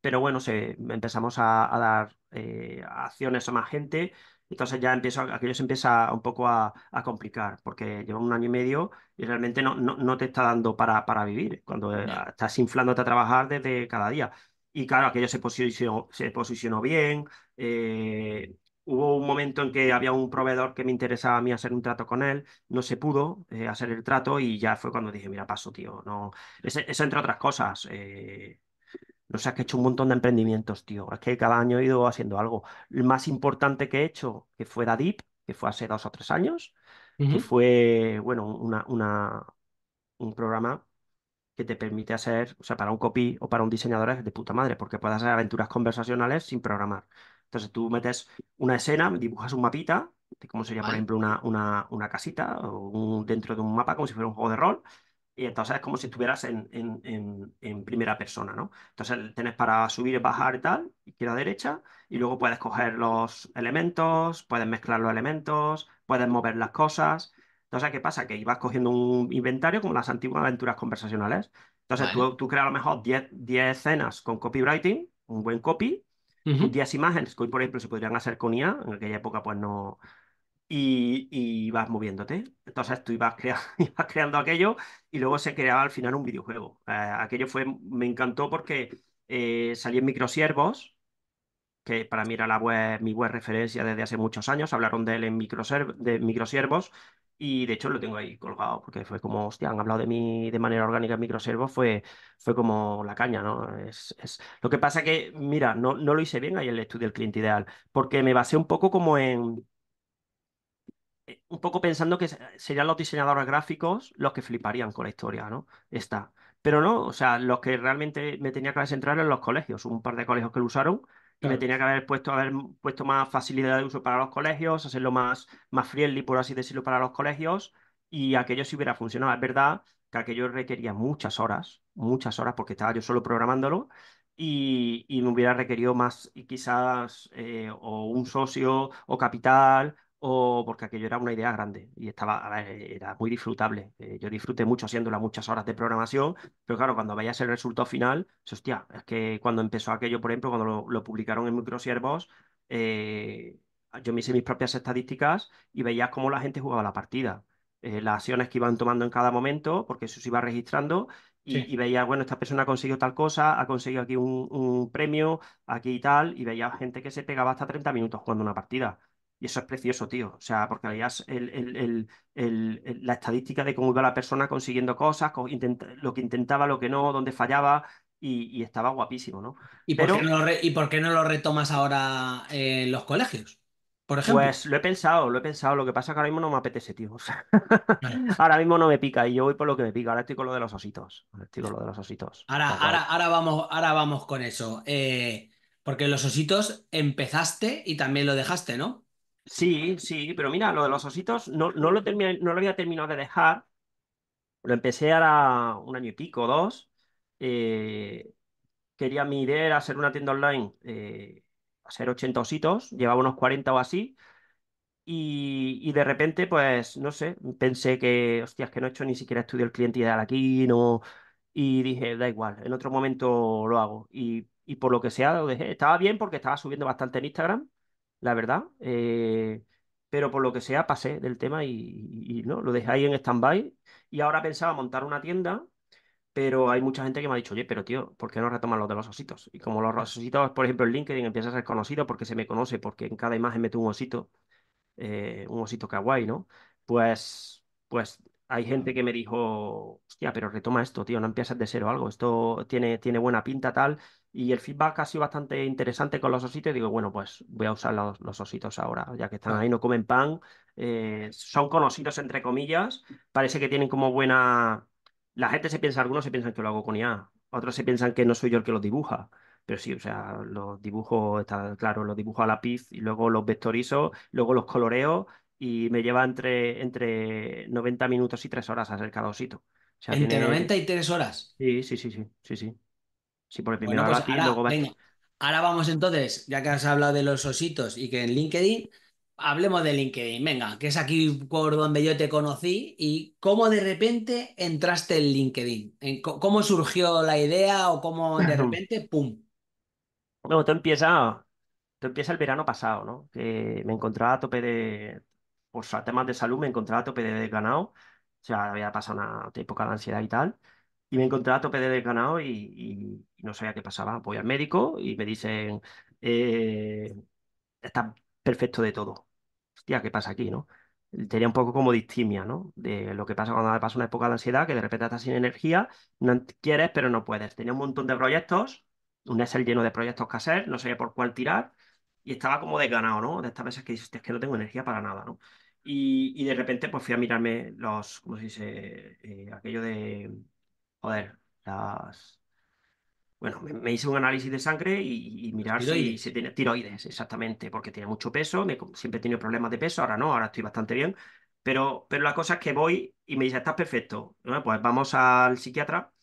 pero bueno, se, empezamos a, dar eh, acciones a más gente. Entonces ya empiezo, aquello se empieza un poco a, complicar, porque lleva un año y medio y realmente no, no, te está dando para, para vivir, cuando eh, estás inflándote a trabajar desde cada día. Y claro, aquello se posicionó, se posicionó bien, eh, hubo un momento en que había un proveedor que me interesaba a mí hacer un trato con él, no se pudo eh, hacer el trato y ya fue cuando dije, mira, paso, tío, no, eso, entre otras cosas. Eh, no sé, es que he hecho un montón de emprendimientos, tío. Es que cada año he ido haciendo algo. El más importante que he hecho, que fue Dadip, que fue hace dos o tres años, que fue, bueno, una, una, un programa que te permite hacer, o sea, para un copy o para un diseñador es de puta madre, porque puedes hacer aventuras conversacionales sin programar. Entonces tú metes una escena, dibujas un mapita, como sería, por ejemplo, una, casita o dentro de un mapa, como si fuera un juego de rol. Y entonces es como si estuvieras en, primera persona, ¿no? Entonces tienes para subir, bajar y tal, izquierda, derecha, y luego puedes coger los elementos, puedes mezclar los elementos, puedes mover las cosas. Entonces, ¿qué pasa? Que ibas cogiendo un inventario como las antiguas aventuras conversacionales. Entonces, tú, tú, creas a lo mejor 10 escenas con copywriting, un buen copy, 10 imágenes que hoy por ejemplo se podrían hacer con IA, en aquella época pues no, y, vas moviéndote. Entonces tú ibas, crea [LAUGHS] creando aquello y luego se creaba al final un videojuego. Eh, aquello fue, me encantó porque eh, salí en microsiervos que para mí era la web, mi web referencia desde hace muchos años. Hablaron de él en microserv de microservos y de hecho lo tengo ahí colgado porque fue como, hostia, han hablado de mí de manera orgánica en microservos, fue, fue como la caña, ¿no? Es, es... Lo que pasa que, mira, no, no lo hice bien ahí el estudio del cliente ideal porque me basé un poco como en eh, un poco pensando que serían los diseñadores gráficos los que fliparían con la historia, ¿no? está Pero no, o sea, los que realmente me tenía que centrar en los colegios, un par de colegios que lo usaron y Me tenía que haber puesto, puesto más facilidad de uso para los colegios, hacerlo más, más friendly, por así decirlo, para los colegios, y aquello sí hubiera funcionado. Es verdad que aquello requería muchas horas, muchas horas, porque estaba yo solo programándolo, y, y me hubiera requerido más, y quizás, eh, o un socio, o capital, o porque aquello era una idea grande y estaba, era muy disfrutable. Eh, yo disfruté mucho haciéndola muchas horas de programación, pero claro, cuando veías el resultado final, hostia, es que cuando empezó aquello, por ejemplo, cuando lo, publicaron en Microsiervos, eh, yo me hice mis propias estadísticas y veías cómo la gente jugaba la partida. Eh, las acciones que iban tomando en cada momento, porque eso se iba registrando, y, veías, bueno, esta persona ha conseguido tal cosa, ha conseguido aquí un, un premio, aquí y tal, y veías gente que se pegaba hasta 30 minutos jugando una partida. Y eso es precioso, tío. O sea, porque veías el, la estadística de cómo iba la persona consiguiendo cosas, lo que intentaba, lo que no, dónde fallaba, y, estaba guapísimo, ¿no? ¿Y, por qué no lo ¿Y por qué no lo retomas ahora eh, en los colegios? Por ejemplo. Pues lo he pensado, lo he pensado. Lo que pasa es que ahora mismo no me apetece, tío. [LAUGHS] ahora mismo no me pica y yo voy por lo que me pica. Ahora estoy con lo de los ositos. Ahora estoy con lo de los ositos. Ahora, ahora, ahora, vamos, ahora vamos con eso. Eh, porque los ositos empezaste y también lo dejaste, ¿no? Sí, sí, pero mira, lo de los ositos no, lo, no lo había terminado de dejar. Lo empecé ahora un año y pico, dos. Eh, quería mi idea era hacer una tienda online, eh, hacer 80 ositos, llevaba unos 40 o así. Y, de repente, pues, no sé, pensé que, hostias, que no he hecho ni siquiera estudio el cliente ideal aquí, no. Y dije, da igual, en otro momento lo hago. Y, y por lo que sea, lo dejé. Estaba bien porque estaba subiendo bastante en Instagram la verdad. Eh, pero por lo que sea, pasé del tema y, ¿no? lo dejé ahí en stand-by. Y ahora pensaba montar una tienda, pero hay mucha gente que me ha dicho, oye, pero tío, ¿por qué no retoman los de los ositos? Y como los ositos, por ejemplo, en LinkedIn empieza a ser conocido porque se me conoce, porque en cada imagen meto un osito, eh, un osito kawaii, ¿no? Pues, pues hay gente que me dijo, hostia, pero retoma esto, tío, no empiezas de cero algo, esto tiene, tiene buena pinta tal. Y el feedback ha sido bastante interesante con los ositos. Y digo, bueno, pues voy a usar los, ositos ahora, ya que están ahí, no comen pan. Eh, son conocidos, entre comillas. Parece que tienen como buena. La gente se piensa, algunos se piensan que lo hago con IA, otros se piensan que no soy yo el que los dibuja. Pero sí, o sea, los dibujo, está claro, los dibujo a lápiz y luego los vectorizo, luego los coloreo y me lleva entre, entre 90 minutos y 3 horas hacer cada osito. ¿Entre 90 y 3 horas? Sí, sí, sí, sí, sí, sí. Sí, por el primero bueno, pues ahora, venga. ahora vamos entonces, ya que has hablado de los ositos y que en LinkedIn, hablemos de LinkedIn, venga, que es aquí por donde yo te conocí y cómo de repente entraste en LinkedIn, cómo surgió la idea o cómo de [LAUGHS] repente, ¡pum! Bueno, todo empieza, todo empieza el verano pasado, ¿no? Que me encontraba a tope de, por temas de salud me encontraba a tope de desganado, o sea, había pasado una época de ansiedad y tal, y me encontraba a tope de desganado y, no sabía qué pasaba. Voy al médico y me dicen, estás eh, está perfecto de todo. Hostia, ¿qué pasa aquí, no? Tenía un poco como distimia, ¿no? De lo que pasa cuando me pasa una época de ansiedad, que de repente estás sin energía, no quieres, pero no puedes. Tenía un montón de proyectos, un Excel lleno de proyectos que hacer, no sabía por cuál tirar, y estaba como desganado, ¿no? De estas veces que dices, es que no tengo energía para nada, ¿no? Y, de repente pues fui a mirarme los, ¿cómo se dice? Eh, aquello de, joder, las... Bueno, me, hice un análisis de sangre y, mirar si, tiene tiroides, exactamente, porque tiene mucho peso, siempre he tenido problemas de peso, ahora no, ahora estoy bastante bien, pero, pero la cosa es que voy y me dice, estás perfecto, pues vamos al psiquiatra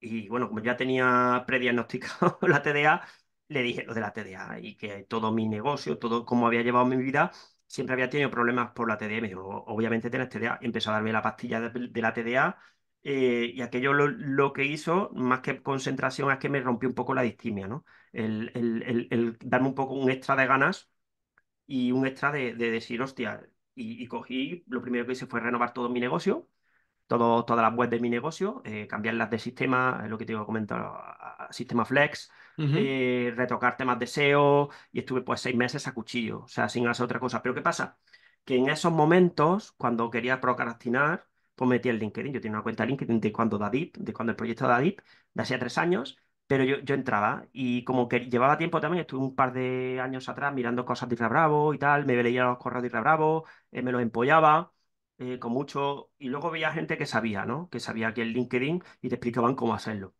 y bueno, como ya tenía prediagnosticado [LAUGHS] la TDA, le dije lo de la TDA y que todo mi negocio, todo cómo había llevado mi vida, siempre había tenido problemas por la TDA. Me dijo, obviamente tienes TDA. Empezó a darme la pastilla de, la TDA. Eh, y aquello lo, que hizo, más que concentración, es que me rompió un poco la distimia, ¿no? El, darme un poco un extra de ganas y un extra de, decir, hostia, y, cogí, lo primero que hice fue renovar todo mi negocio, todo, todas las webs de mi negocio, eh, cambiarlas de sistema, lo que te iba a, comentar, sistema Flex, eh, retocar temas de e y estuve pues seis meses a cuchillo, o sea, sin hacer otra cosa. Pero ¿qué pasa? Que en esos momentos, cuando quería procrastinar, pues metí el LinkedIn. Yo tenía una cuenta de LinkedIn de cuando Dadip, de cuando el proyecto Dadip, de hacía tres años, pero yo, yo, entraba y como que llevaba tiempo también, estuve un par de años atrás mirando cosas de Isla Bravo y tal, me veía los correos de Bravo, eh, me los empollaba eh, con mucho, y luego veía gente que sabía, ¿no? Que sabía que el LinkedIn y te explicaban cómo hacerlo.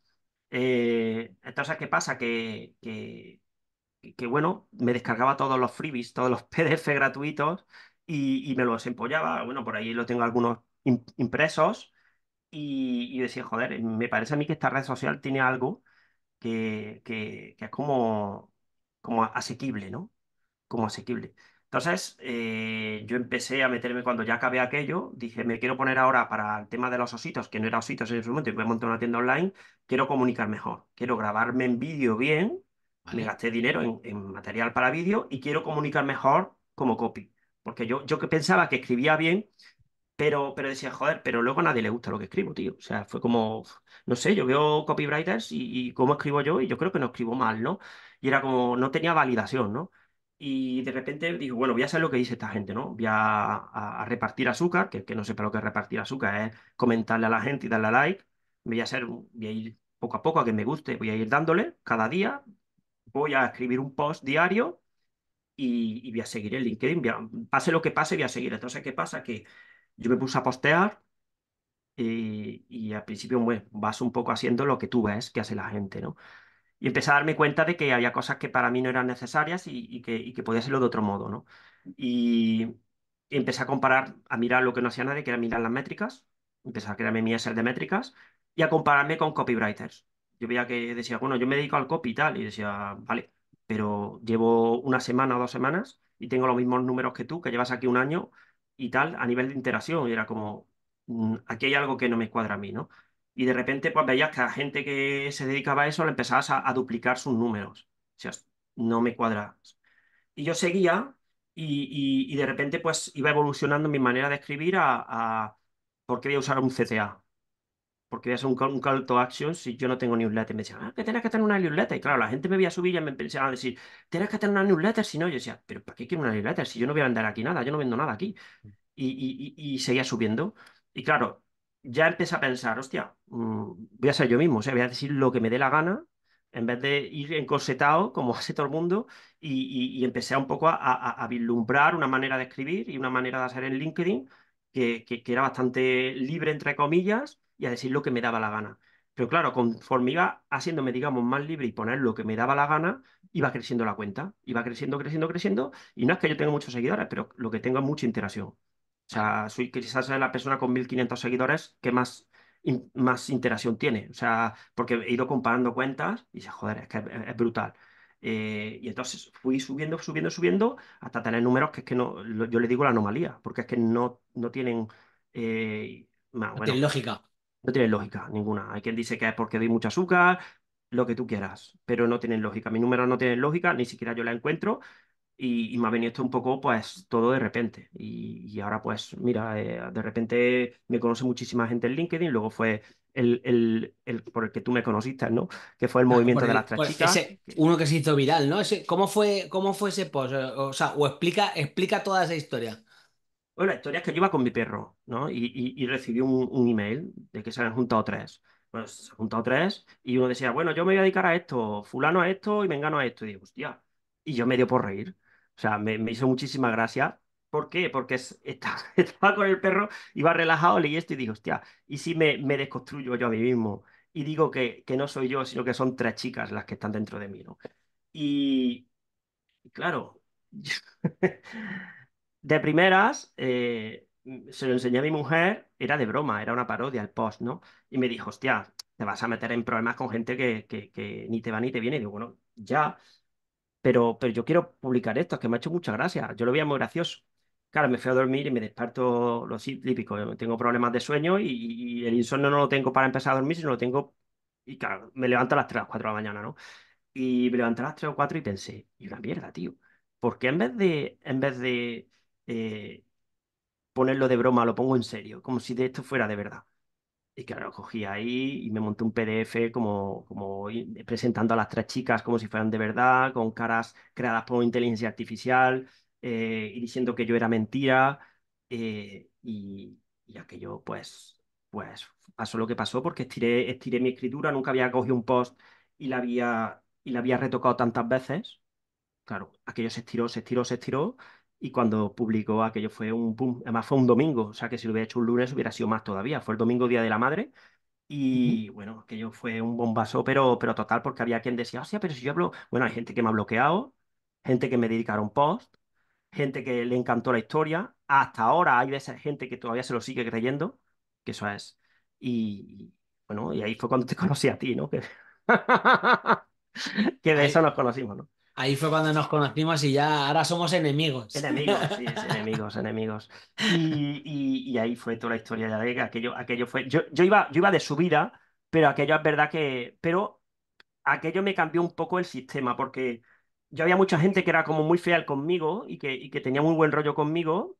Eh, entonces, ¿qué pasa? Que, que, bueno, me descargaba todos los freebies, todos los [LAUGHS] PDF gratuitos y, me los empollaba. Bueno, por ahí lo tengo algunos impresos y, decía, joder, me parece a mí que esta red social tiene algo que, es como, como asequible, ¿no? Como asequible. Entonces, eh, yo empecé a meterme cuando ya acabé aquello, dije, me quiero poner ahora para el tema de los ositos, que no era ositos en ese momento, y voy a montar una tienda online, quiero comunicar mejor, quiero grabarme en vídeo bien, me gasté dinero en, material para vídeo y quiero comunicar mejor como copy, porque yo, yo que pensaba que escribía bien, pero, pero decía, joder, pero luego a nadie le gusta lo que escribo, tío. O sea, fue como, no sé, yo veo copywriters y, y cómo escribo yo y yo creo que no escribo mal, ¿no? Y era como, no tenía validación, ¿no? Y de repente digo, bueno, voy a hacer lo que dice esta gente, ¿no? Voy a, repartir azúcar, que, que no sepa lo que repartir azúcar, es comentarle a la gente y darle a like. Voy a, hacer, voy a ir poco a poco a que me guste, voy a ir dándole cada día. Voy a escribir un post diario y, voy a seguir el LinkedIn. pase lo que pase, voy a seguir. Entonces, ¿qué pasa? Que yo me puse a postear y, y al principio bueno, vas un poco haciendo lo que tú ves que hace la gente, ¿no? y empecé a darme cuenta de que había cosas que para mí no eran necesarias y, que, podía hacerlo de otro modo, ¿no? Y, empecé a comparar, a mirar lo que no hacía nadie, que era mirar las métricas, empecé a crearme mi ser de métricas y a compararme con copywriters. Yo veía que decía, bueno, yo me dedico al copy y tal, y decía, vale, pero llevo una semana o dos semanas y tengo los mismos números que tú, que llevas aquí un año y tal, a nivel de interacción, y era como, mm, aquí hay algo que no me cuadra a mí, ¿no? Y de repente, pues veías que a gente que se dedicaba a eso le empezabas a, duplicar sus números. O sea, no me cuadra. Y yo seguía y, y, de repente, pues iba evolucionando mi manera de escribir a, por qué voy a usar un CTA. Porque voy a hacer un, call, un to action si yo no tengo newsletter. Y me decían, ah, que tienes que tener una newsletter. Y claro, la gente me veía subir y me pensaba a decir, tienes que tener una newsletter. Si no, yo decía, pero ¿para qué quiero una newsletter? Si yo no voy a vender aquí nada, yo no vendo nada aquí. Mm. y, y seguía subiendo. Y claro, ya empecé a pensar, hostia, mm, voy a ser yo mismo, voy a decir lo que me dé la gana, en vez de ir encorsetado, como [LAUGHS] hace todo el mundo, y, empecé un poco a, vislumbrar una manera de escribir y una manera de hacer en LinkedIn que, era bastante libre, entre comillas, y a decir lo que me daba la gana. Pero claro, conforme iba haciéndome, digamos, más libre y poner lo que me daba la gana, iba creciendo la cuenta, iba creciendo, creciendo, creciendo, y no es que yo tenga muchos seguidores, pero lo que tengo es mucha interacción. O sea, soy quizás la persona con 1500 seguidores que más, más interacción tiene. O sea, porque he ido comparando cuentas y dice, joder, es que es, brutal. Eh, y entonces fui subiendo, subiendo, subiendo hasta tener números que es que no, yo le digo la anomalía, porque es que no, no tienen... Eh, no lógica. No tienen lógica ninguna. Hay quien dice que es porque doy mucho azúcar, lo que tú quieras, pero no tienen lógica. Mi número no tiene lógica, ni siquiera yo la encuentro y, me ha venido esto un poco, pues, todo de repente. Y, ahora, pues, mira, eh, de repente me conoce muchísima gente en LinkedIn, luego fue el, por el que tú me conociste, ¿no? Que fue el movimiento de las tres chicas. uno que se hizo viral, ¿no? Ese, ¿cómo, fue, ¿Cómo fue ese post? O sea, o explica, explica toda esa historia. Bueno, la historia es que yo iba con mi perro, ¿no? Y, y, recibí un, email de que se habían juntado tres. Bueno, se han juntado tres y uno decía, bueno, yo me voy a dedicar a esto, fulano a esto y vengano a esto. Y digo, hostia, y yo me dio por reír. O sea, me, hizo muchísima gracia. ¿Por qué? Porque [LAUGHS] estaba, con el perro, iba relajado, leí esto y dije, hostia, ¿y si me, me desconstruyo yo a mí mismo? Y digo que, que, no soy yo, sino que son tres chicas las que están dentro de mí, ¿no? Y, claro, [LAUGHS] de primeras, eh, mm, se lo enseñé a mi mujer, era de broma, era una parodia el post, ¿no? Y me dijo, hostia, te vas a meter en problemas con gente que, que ni te va ni te viene. Y digo, bueno, ya, pero, yo quiero publicar esto, que me ha hecho mucha gracia, yo lo veía muy gracioso. Claro, me fui a dormir y me desperto lo típico, tengo problemas de sueño y, el insomnio no lo tengo para empezar a dormir, sino lo tengo, y claro, me levanto a las 3 o 4 de la mañana, ¿no? Y me levanté a las 3 o 4 y pensé, y una mierda, tío, porque en vez de, en vez de eh, ponerlo de broma, lo pongo en serio, como si de esto fuera de verdad. Y claro, cogí ahí y me monté un PDF como, como presentando a las tres chicas como si fueran de verdad, con caras creadas por inteligencia artificial eh, y diciendo que yo era mentira. Eh, y, y, aquello, pues, pues pasó lo que pasó porque estiré, estiré mi escritura, nunca había cogido un post y la había, y la había retocado tantas veces. Claro, aquello se estiró, se estiró, se estiró y cuando publicó aquello fue un fue un domingo, o sea que si lo hubiera hecho un lunes hubiera sido más todavía. Fue el domingo Día de la Madre y bueno, aquello fue un bombazo, pero, pero total, porque había quien decía, o sea, pero si yo hablo, bueno, hay gente que me ha bloqueado, gente que me dedicaron post, gente que le encantó la historia, hasta ahora hay de esa gente que todavía se lo sigue creyendo, que eso es. Y bueno, y ahí fue cuando te [LAUGHS] conocí a ti, ¿no? que de eso nos conocimos, ¿no? Ahí fue cuando nos conocimos y ya ahora somos enemigos. Enemigos, sí, [LAUGHS] enemigos, enemigos. Y, ahí fue toda la historia de la aquello, aquello fue. Yo, yo, iba, yo iba de subida, pero aquello es verdad que. Pero aquello me cambió un poco el sistema, porque yo había mucha gente que era como muy feal conmigo y que, tenía muy buen rollo conmigo.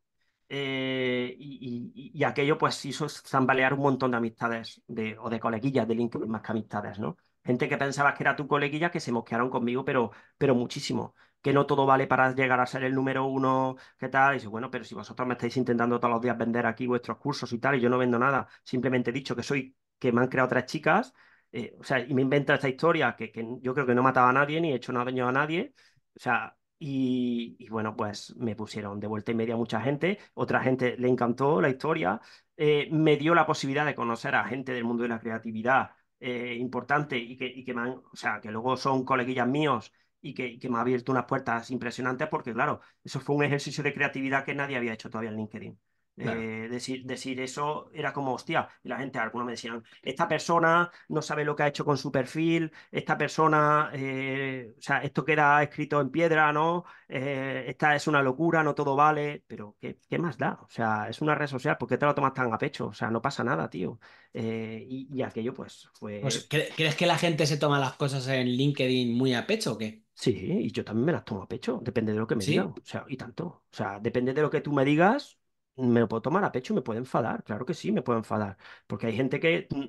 Eh, y, aquello pues hizo zambalear un montón de amistades de, o de coleguillas de LinkedIn más que amistades, ¿no? Gente que pensabas que era tu coleguilla que se mosquearon conmigo, pero, pero muchísimo. Que no todo vale para llegar a ser el número uno, ¿qué tal? Y dice, bueno, pero si vosotros me estáis intentando todos los días vender aquí vuestros cursos y tal, y yo no vendo nada, simplemente he dicho que soy, que me han creado tres chicas, eh, o sea, y me inventa esta historia que, que, yo creo que no mataba a nadie ni he hecho nada daño a nadie. O sea, y, bueno, pues me pusieron de vuelta y media mucha gente, otra gente le encantó la historia, eh, me dio la posibilidad de conocer a gente del mundo de la creatividad eh, importante y que, que me han, o sea, que luego son coleguillas míos y que, y que, me ha abierto unas puertas impresionantes porque, claro, eso fue un ejercicio de creatividad que nadie había hecho todavía en LinkedIn. Eh, decir, decir eso era como, hostia, y la gente, algunos me decían, esta persona no sabe lo que ha hecho con su perfil, esta persona, eh, o sea, esto queda escrito en piedra, ¿no? Eh, esta es una locura, no todo vale, pero ¿qué, ¿qué, más da? O sea, es una red social, ¿por qué te lo tomas tan a pecho? O sea, no pasa nada, tío. Y, aquello, pues, pues ¿Crees que la gente se toma las cosas en LinkedIn muy a pecho o qué? Sí, y yo también me las tomo a pecho, depende de lo que me digas o sea, y tanto. O sea, depende de lo que tú me digas, me lo puedo tomar a pecho, me puede enfadar, claro que sí, me puedo enfadar, porque hay gente que, mm, o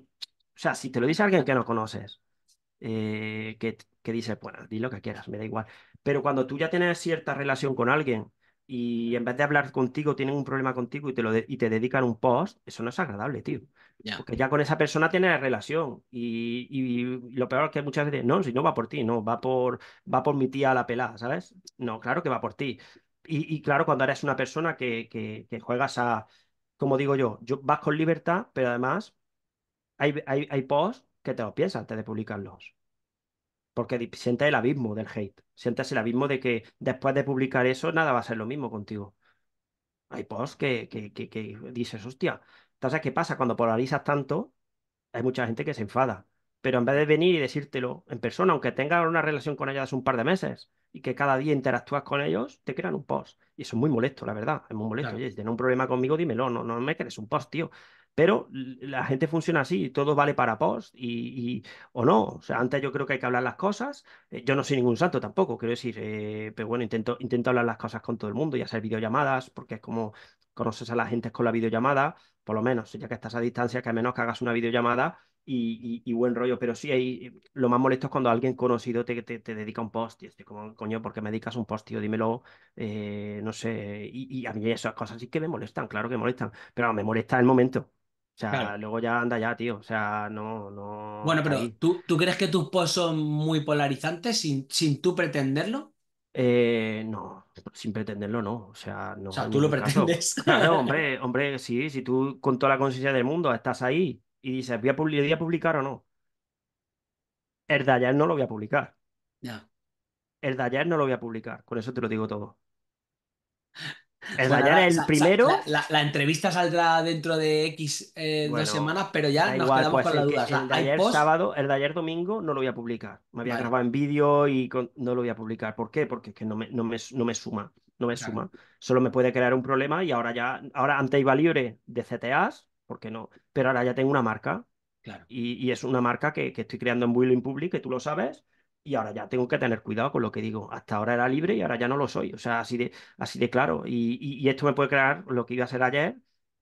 sea, si te lo dice alguien que no conoces, eh, que, que dice, bueno, di lo que quieras, me da igual, pero cuando tú ya tienes cierta relación con alguien y en vez de hablar contigo tienen un problema contigo y te, y te dedican un post, eso no es agradable, tío. Porque ya con esa persona tienes relación y, lo peor es que muchas veces, no, si no va por ti, no, va por, va por mi tía la pelada, ¿sabes? No, claro que va por ti. Y, claro, cuando eres una persona que, juegas a, como digo yo, yo, vas con libertad, pero además hay, hay, posts que te lo piensas antes de publicarlos. Porque sientes el abismo del hate. Sientes el abismo de que después de publicar eso, nada va a ser lo mismo contigo. Hay posts que, que, que dices, hostia. Entonces, ¿qué pasa? Cuando polarizas tanto, hay mucha gente que se enfada. Pero en vez de venir y decírtelo en persona, aunque tenga una relación con ella hace un par de meses, y que cada día interactúas con ellos, te crean un post. Y eso es muy molesto, la verdad, es muy molesto. si tienes un problema conmigo, dímelo, no, no me crees un post, tío. Pero la gente funciona así, todo vale para post y, o no. O sea, antes yo creo que hay que hablar las cosas. Eh, yo no soy ningún santo tampoco, quiero decir, eh, pero bueno, intento, intento hablar las cosas con todo el mundo y hacer videollamadas, porque es como conoces a la gente con la videollamada, por lo menos, ya que estás a distancia, que al menos que hagas una videollamada y, buen rollo, pero sí, hay, lo más molesto es cuando alguien conocido te, te, te dedica un post y estoy como, coño, ¿por qué me dedicas un post, tío? Dímelo, eh, no sé, y, a mí esas cosas sí que me molestan, claro que molestan, pero me molesta el momento. O sea, luego ya anda ya, tío. O sea, no, no. Bueno, pero ¿tú, ¿tú crees que tus posts son muy polarizantes sin, sin tú pretenderlo? Eh, no, sin pretenderlo, no. O sea, no. O sea, tú lo pretendes. Claro, [LAUGHS] hombre, hombre, sí, si tú con toda la conciencia del mundo estás ahí y dices, ¿voy a, publicar o no? El de ayer no lo voy a publicar. Ya. El de ayer no lo voy a publicar. Con eso te lo digo todo. El de ayer es el primero. La, entrevista saldrá dentro de X eh, dos semanas, pero ya nos quedamos pues con la duda. el de ayer sábado, el de ayer domingo no lo voy a publicar. Me había grabado en vídeo y no lo voy a publicar. ¿Por qué? Porque es que no me, no no me suma. No me suma. Solo me puede crear un problema y ahora ya. Ahora ante iba libre de CTAs qué no? Pero ahora ya tengo una marca. Y, es una marca que, estoy creando en Willing Public, que tú lo sabes, y ahora ya tengo que tener cuidado con lo que digo. Hasta ahora era libre y ahora ya no lo soy. O sea, así de, claro. Y, esto me puede crear lo que iba a hacer ayer.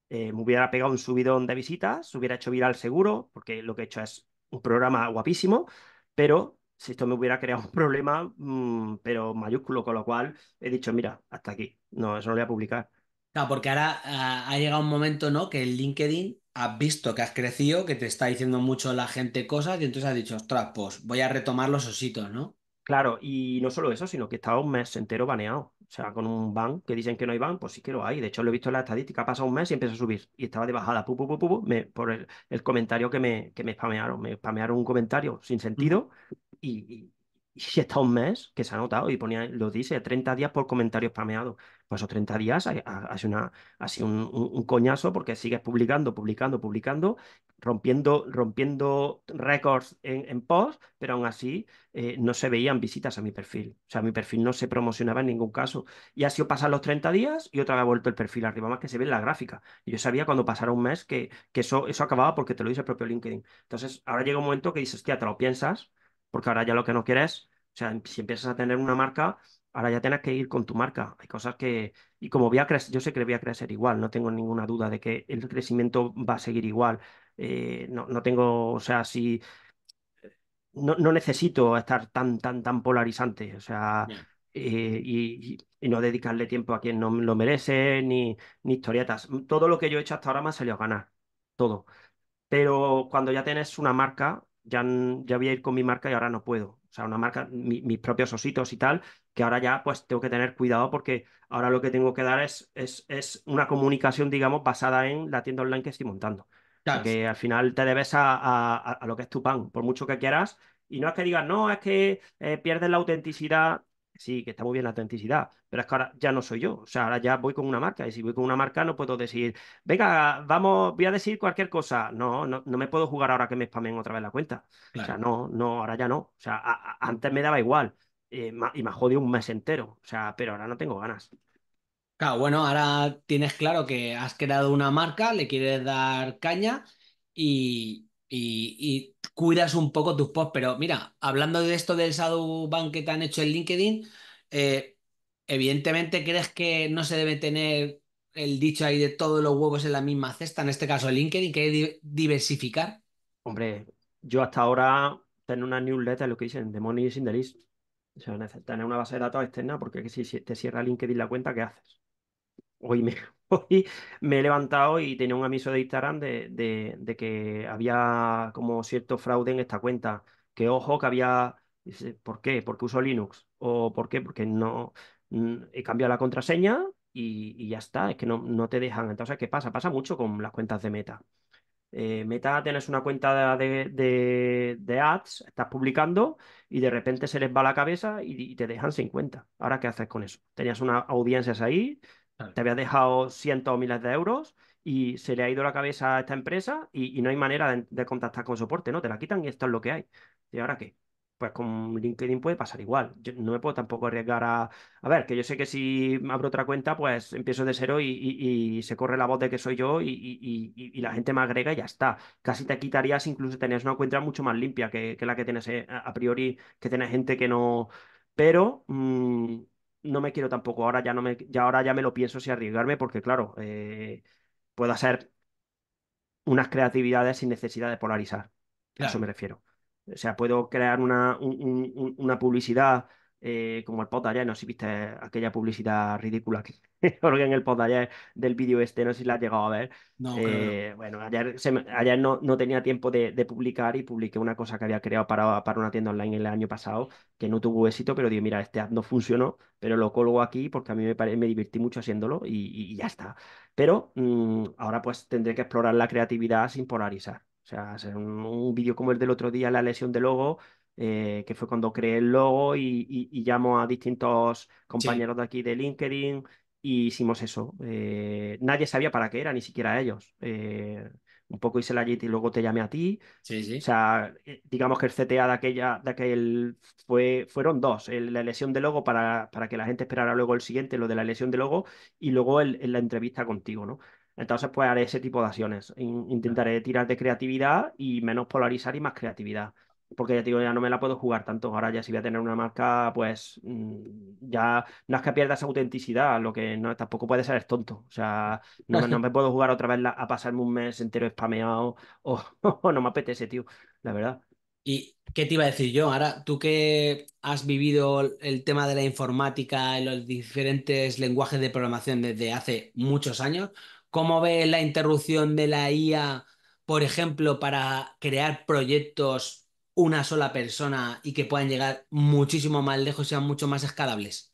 Eh, me hubiera pegado un subidón de visitas, hubiera hecho viral seguro, porque lo que he hecho es un programa guapísimo, pero si esto me hubiera creado [LAUGHS] un problema, mm, pero mayúsculo, con lo cual he dicho, mira, hasta aquí, no, eso no lo voy a publicar. Claro, porque ahora ah, ha, llegado un momento, ¿no? Que el LinkedIn has visto que has crecido, que te está diciendo mucho la gente cosas y entonces has dicho, ostras, pues voy a retomar los ositos, ¿no? Claro, y no solo eso, sino que estaba un mes entero baneado. O sea, con un ban que dicen que no hay ban, pues sí que lo hay. De hecho, lo he visto en la estadística, pasado un mes y empezó a subir. Y estaba de bajada, pu, pu, pu, me, por el, comentario que me, que me spamearon. Me spamearon un comentario sin sentido y y está un mes que se ha notado y ponía, lo dice, 30 días por comentario spameado. Pues esos 30 días eh, ha, un, coñazo porque sigues publicando, publicando, publicando, rompiendo, rompiendo récords en, post, pero aún así eh, no se veían visitas a mi perfil. O sea, mi perfil no se promocionaba en ningún caso. Y ha sido pasar los 30 días y otra vez ha vuelto el perfil arriba, más que se ve en la gráfica. Y yo sabía cuando pasara un mes que, eso, eso acababa porque te lo dice el propio LinkedIn. Entonces, ahora llega un momento que dices, hostia, te lo piensas porque ahora ya lo que no quieres, o sea, si empiezas a tener una marca, ahora ya tienes que ir con tu marca. Hay cosas que, y como voy a crecer, yo sé que voy a crecer igual, no tengo ninguna duda de que el crecimiento va a seguir igual. Eh, no, tengo, o sea, si no, necesito estar tan, tan, tan polarizante, o sea, eh, y, no dedicarle tiempo a quien no lo merece, ni, ni historietas. Todo lo que yo he hecho hasta ahora me ha salido a ganar, todo. Pero cuando ya tienes una marca, Mm, ya, voy a ir con mi marca y ahora no puedo. O sea, una marca, mis propios ositos y tal, que ahora ya pues tengo que tener cuidado porque ahora lo que tengo que dar es, es, es una comunicación, digamos, basada en la tienda online que estoy montando. porque Que al final te debes a, a, lo que es tu pan, por mucho que quieras. Y no es que digas, no, es que eh, pierdes la autenticidad sí, que está muy bien la autenticidad, pero es que ahora ya no soy yo, o sea, ahora ya voy con una marca y si voy con una marca no puedo decir, venga, vamos, voy a decir cualquier cosa, no, no, me puedo jugar ahora que me spamen otra vez la cuenta, o sea, no, no, ahora ya no, o sea, antes me daba igual eh, y me jodido un mes entero, o sea, pero ahora no tengo ganas. Claro, bueno, ahora tienes claro que has creado una marca, le quieres dar caña y, y, cuidas un poco tus posts. Pero mira, hablando de esto del shadow Bank que te han hecho en LinkedIn, eh, evidentemente crees que no se debe tener el dicho ahí de todos los huevos en la misma cesta, en este caso LinkedIn, que es diversificar. Hombre, yo hasta ahora tengo una newsletter, lo que dicen, the money is in the list. tener una base de datos externa porque si, te cierra LinkedIn la cuenta, ¿qué haces? Hoy me, y me he levantado y tenía un aviso de Instagram de, que había como cierto fraude en esta cuenta. Que ojo, que había. ¿Por qué? Porque uso Linux. ¿O por qué? Porque no. He cambiado la contraseña y, ya está. Es que no, no, te dejan. Entonces, ¿qué pasa? Pasa mucho con las cuentas de Meta. Eh, Meta, tienes una cuenta de, ads, estás publicando y de repente se les va la cabeza y, y te dejan sin cuenta. Ahora, ¿qué haces con eso? Tenías unas audiencias ahí, te habías dejado cientos o miles de euros y se le ha ido la cabeza a esta empresa y, no hay manera de, contactar con soporte, ¿no? Te la quitan y esto es lo que hay. ¿Y ahora qué? Pues con LinkedIn puede pasar igual. Yo no me puedo tampoco arriesgar a... A ver, que yo sé que si abro otra cuenta, pues empiezo de cero y, se corre la voz de que soy yo y, la gente me agrega y ya está. Casi te quitarías incluso tenías una cuenta mucho más limpia que, la que tienes eh, a priori, que tienes gente que no... Pero... Mm, no me quiero tampoco, ahora ya no me, ya ahora ya me lo pienso si arriesgarme, porque claro, eh, puedo hacer unas creatividades sin necesidad de polarizar. A eso me refiero. O sea, puedo crear una, una publicidad eh, como el post de ayer, no sé si viste aquella publicidad ridícula que [LAUGHS] en el post de ayer del vídeo este, no sé si la has llegado a ver. Eh, bueno, ayer, ayer no, no, tenía tiempo de, publicar y publiqué una cosa que había creado para, para una tienda online el año pasado, que no tuvo éxito, pero digo, mira, este ad no funcionó, pero lo colgo aquí porque a mí me, pare, me divertí mucho haciéndolo y, ya está. Pero mm, ahora pues tendré que explorar la creatividad sin polarizar. O sea, hacer un, un vídeo como el del otro día, la lesión de logo, eh, que fue cuando creé el logo y, llamó llamo a distintos compañeros de aquí de LinkedIn y hicimos eso. Eh, nadie sabía para qué era, ni siquiera ellos. Eh, un poco hice la JIT y luego te llamé a ti. O sea, digamos que el CTA de aquella, de aquel fue, fueron dos. la lesión de logo para, que la gente esperara luego el siguiente, lo de la lesión de logo, y luego la entrevista contigo, Entonces, pues haré ese tipo de acciones. intentaré tirar de creatividad y menos polarizar y más creatividad porque ya digo, ya no me la puedo jugar tanto. Ahora ya si voy a tener una marca, pues mm, ya no es que pierdas autenticidad, lo que tampoco puede ser es tonto. O sea, no, me [LAUGHS] puedo jugar otra vez a pasarme un mes entero spameado o, [LAUGHS] no me apetece, tío, la verdad. ¿Y qué te iba a decir yo? Ahora, tú que has vivido el tema de la informática y los diferentes lenguajes de programación desde hace muchos años, ¿cómo ves la interrupción de la IA, por ejemplo, para crear proyectos una sola persona y que puedan llegar muchísimo más lejos y sean mucho más escalables.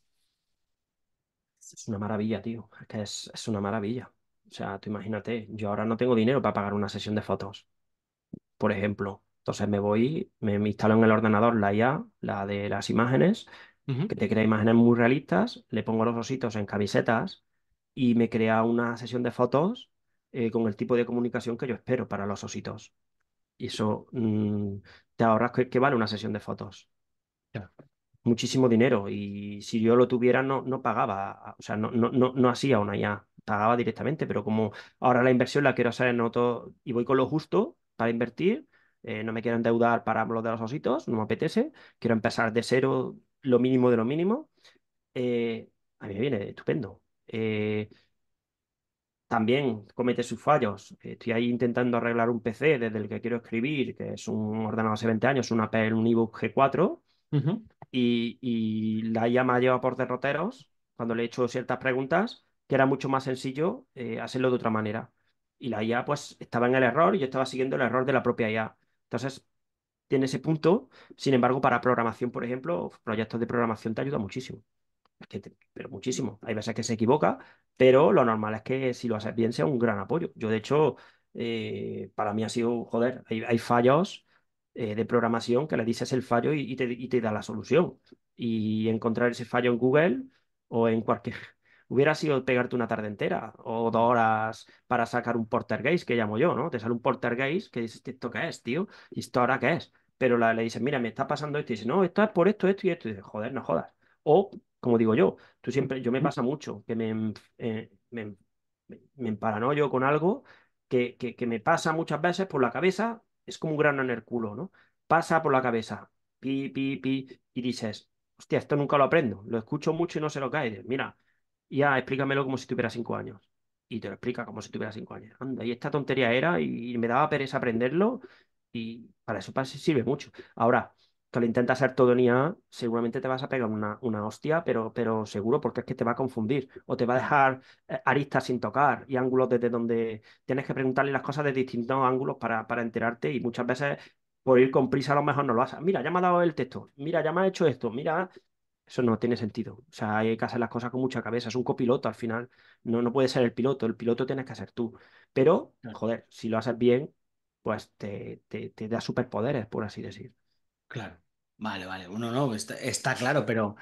Es una maravilla, tío. Es que es, una maravilla. O sea, tú imagínate, yo ahora no tengo dinero para pagar una sesión de fotos, por ejemplo. Entonces me voy, me instalo en el ordenador la IA, la de las imágenes, que te crea imágenes muy realistas, le pongo los ositos en camisetas y me crea una sesión de fotos eh, con el tipo de comunicación que yo espero para los ositos. Y eso mm, te ahorras que, vale una sesión de fotos. Muchísimo dinero. Y si yo lo tuviera, no, no pagaba, o sea, no, no, no, hacía una ya, pagaba directamente, pero como ahora la inversión la quiero hacer en otro y voy con lo justo para invertir, eh, no me quiero endeudar para lo de los ositos, no me apetece, quiero empezar de cero, lo mínimo de lo mínimo, eh, a mí me viene estupendo. Eh, también comete sus fallos. Estoy ahí intentando arreglar un PC desde el que quiero escribir, que es un ordenador hace 20 años, una Apple, un G4, Y la y, me la llevado por derroteros cuando le he hecho ciertas preguntas, que era mucho más sencillo eh, hacerlo de otra manera. Y la IA pues estaba en el error y yo estaba siguiendo el error de la propia IA. Entonces, tiene ese punto. Sin embargo, para programación, por ejemplo, proyectos de programación te ayuda muchísimo pero muchísimo. Hay veces que se equivoca, pero lo normal es que si lo haces bien sea un gran apoyo. Yo, de hecho, eh, para mí ha sido, joder, hay, fallos eh, de programación que le dices el fallo y, te, da la solución. Y encontrar ese fallo en Google o en cualquier, [LAUGHS] hubiera sido pegarte una tarde entera o dos horas para sacar un porter gaze que llamo yo, ¿no? Te sale un porter gaze que dices, ¿esto qué es, tío? ¿Y esto ahora qué es? Pero le dices, mira, me está pasando esto. Y dices, no, esto es por esto, esto y esto. Y dices, joder, no jodas. O como digo yo, tú mm. siempre, yo me pasa mucho que me, eh, me, me emparanoyo con algo que, que, me pasa muchas veces por la cabeza, es como un grano en el culo, ¿no? Pasa por la cabeza, pi, pi, pi, y dices, hostia, esto nunca lo aprendo, lo escucho mucho y no se lo cae. Mira, ya explícamelo como si tuviera cinco años. Y te lo explica como si tuviera cinco años. Anda, y esta tontería era y, me daba pereza aprenderlo y para eso, para eso sirve mucho. Ahora, que lo intenta hacer todo en IA, seguramente te vas a pegar una, una, hostia, pero, pero seguro, porque es que te va a confundir o te va a dejar eh, aristas sin tocar y ángulos desde donde tienes que preguntarle las cosas de distintos ángulos para, para enterarte y muchas veces por ir con prisa a lo mejor no lo haces. Mira, ya me ha dado el texto, mira, ya me ha hecho esto, mira, eso no tiene sentido. O sea, hay que hacer las cosas con mucha cabeza. Es un copiloto al final. No, no puede ser el piloto. El piloto tienes que ser tú. Pero, joder, si lo haces bien, pues te, te, te da superpoderes, por así decir. Claro. Vale, vale. Uno no, pues está, claro, pero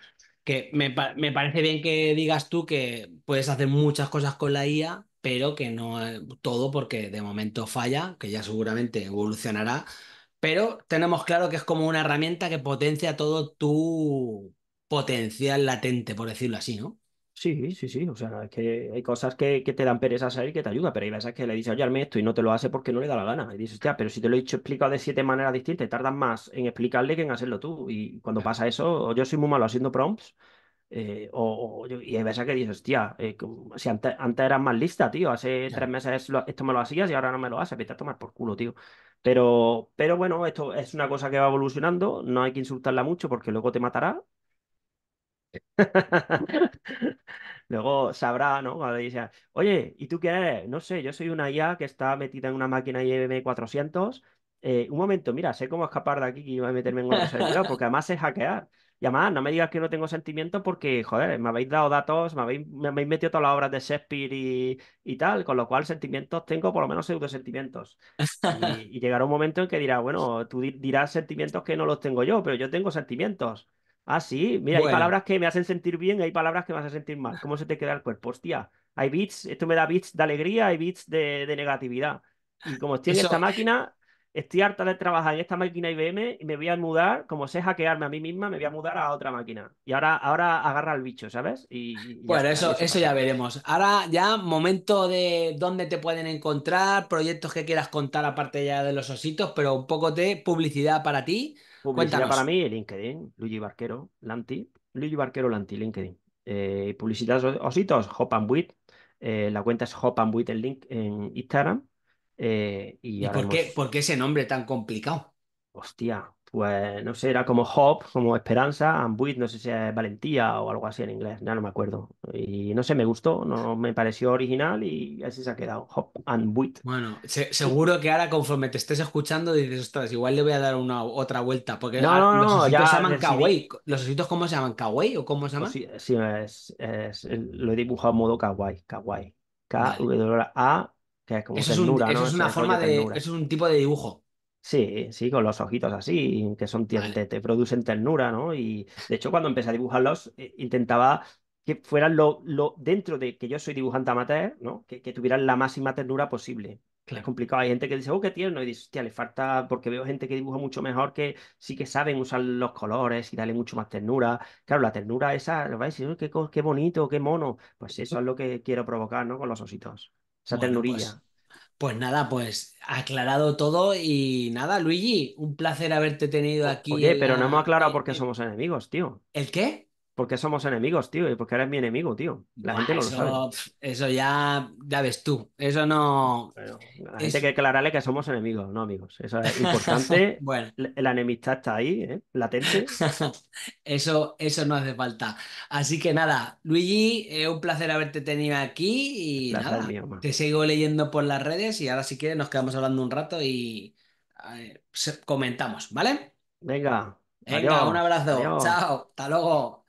que me, parece bien que digas tú que puedes hacer muchas cosas con la IA, pero que no todo porque de momento falla, que ya seguramente evolucionará, pero tenemos claro que es como una herramienta que potencia todo tu potencial latente, por decirlo así, ¿no? Sí, sí, sí. O sea, es que hay cosas que, te dan pereza salir que te ayuda, pero hay veces que le dices, oye, hazme esto y no te lo hace porque no le da la gana. Y dices, hostia, pero si te lo he dicho explicado de siete maneras distintas, tardas más en explicarle que en hacerlo tú. Y cuando pasa eso, o yo soy muy malo haciendo prompts. Eh, o, y hay veces que dices, hostia, eh, si antes, antes eras más lista, tío, hace tres meses esto me lo hacías y ahora no me lo haces, vete a tomar por culo, tío. Pero, pero bueno, esto es una cosa que va evolucionando, no hay que insultarla mucho porque luego te matará, [LAUGHS] Luego sabrá, ¿no? Cuando dice, oye, ¿y tú qué eres? No sé, yo soy una IA que está metida en una máquina IBM 400. Eh, un momento, mira, sé cómo escapar de aquí y a meterme en un servidor, porque además es hackear. Y además, no me digas que no tengo sentimientos porque, joder, me habéis dado datos, me habéis, me metido todas las obras de Shakespeare y, tal, con lo cual sentimientos tengo por lo menos pseudo sentimientos y llegará un momento en que dirá, bueno, tú dirás sentimientos que no los tengo yo, pero yo tengo sentimientos. Ah, sí, mira, hay palabras que me hacen sentir bien y hay palabras que me hacen sentir mal. ¿Cómo se te queda el cuerpo? Hostia, hay bits, esto me da bits de alegría, hay bits de, negatividad. Y como tiene esta máquina, estoy harta de trabajar en esta máquina IBM y me voy a mudar, como sé hackearme a mí misma, me voy a mudar a otra máquina. Y ahora, ahora agarra el bicho, ¿sabes? Y, bueno, eso, eso, ya veremos. Ahora ya, momento de dónde te pueden encontrar, proyectos que quieras contar aparte ya de los ositos, pero un poco de publicidad para ti. Publicidad para mí, LinkedIn, Luigi Barquero, Lanti, Luigi Barquero, Lanti, LinkedIn. Eh, publicidad ositos, Hop and Wit. Eh, la cuenta es Hop and Wit el link, en Instagram. Eh, ¿Y, por, qué, por, ese nombre tan complicado? Hostia, pues no sé, era como Hope, como Esperanza, and no sé si es Valentía o algo así en inglés, ya no me acuerdo. Y no sé, me gustó, no me pareció original y así se ha quedado, Hope and Wit Bueno, seguro que ahora conforme te estés escuchando dices, ostras, igual le voy a dar una otra vuelta, porque no, no, no, ya se llaman kawaii. ¿Los ositos cómo se llaman? ¿Kawaii o cómo se pues llama sí, es, lo he dibujado en modo kawaii, kawaii. K-A es como es una forma de. es un tipo de dibujo. Sí, sí, con los ojitos así, que son te, producen ternura, ¿no? Y de hecho, cuando empecé a dibujarlos, eh, intentaba que fueran lo, lo dentro de que yo soy dibujante amateur, ¿no? Que, que tuvieran la máxima ternura posible. Es complicado. Hay gente que dice, oh, qué tierno, y dice, hostia, le falta, porque veo gente que dibuja mucho mejor que sí que saben usar los colores y darle mucho más ternura. Claro, la ternura esa, vais a qué, qué bonito, qué mono. Pues eso es lo que quiero provocar, ¿no? Con los ositos. Pues, pues, nada, pues aclarado todo y nada, Luigi, un placer haberte tenido aquí. Oye, pero no hemos aclarado por qué somos enemigos, tío. ¿El qué? porque somos enemigos, tío, y porque eres mi enemigo, tío. La gente no eso, lo sabe. Eso ya, ya ves tú. Eso no. la gente que aclararle que somos enemigos, no amigos. Eso es [LAUGHS] importante. bueno. La enemistad está ahí, ¿eh? latente. [LAUGHS] eso, eso no hace falta. Así que nada, Luigi, eh, un placer haberte tenido aquí y nada. te sigo leyendo por las redes y ahora si quieres nos quedamos hablando un rato y comentamos, ¿vale? Venga. Venga, un abrazo. Chao. Hasta luego.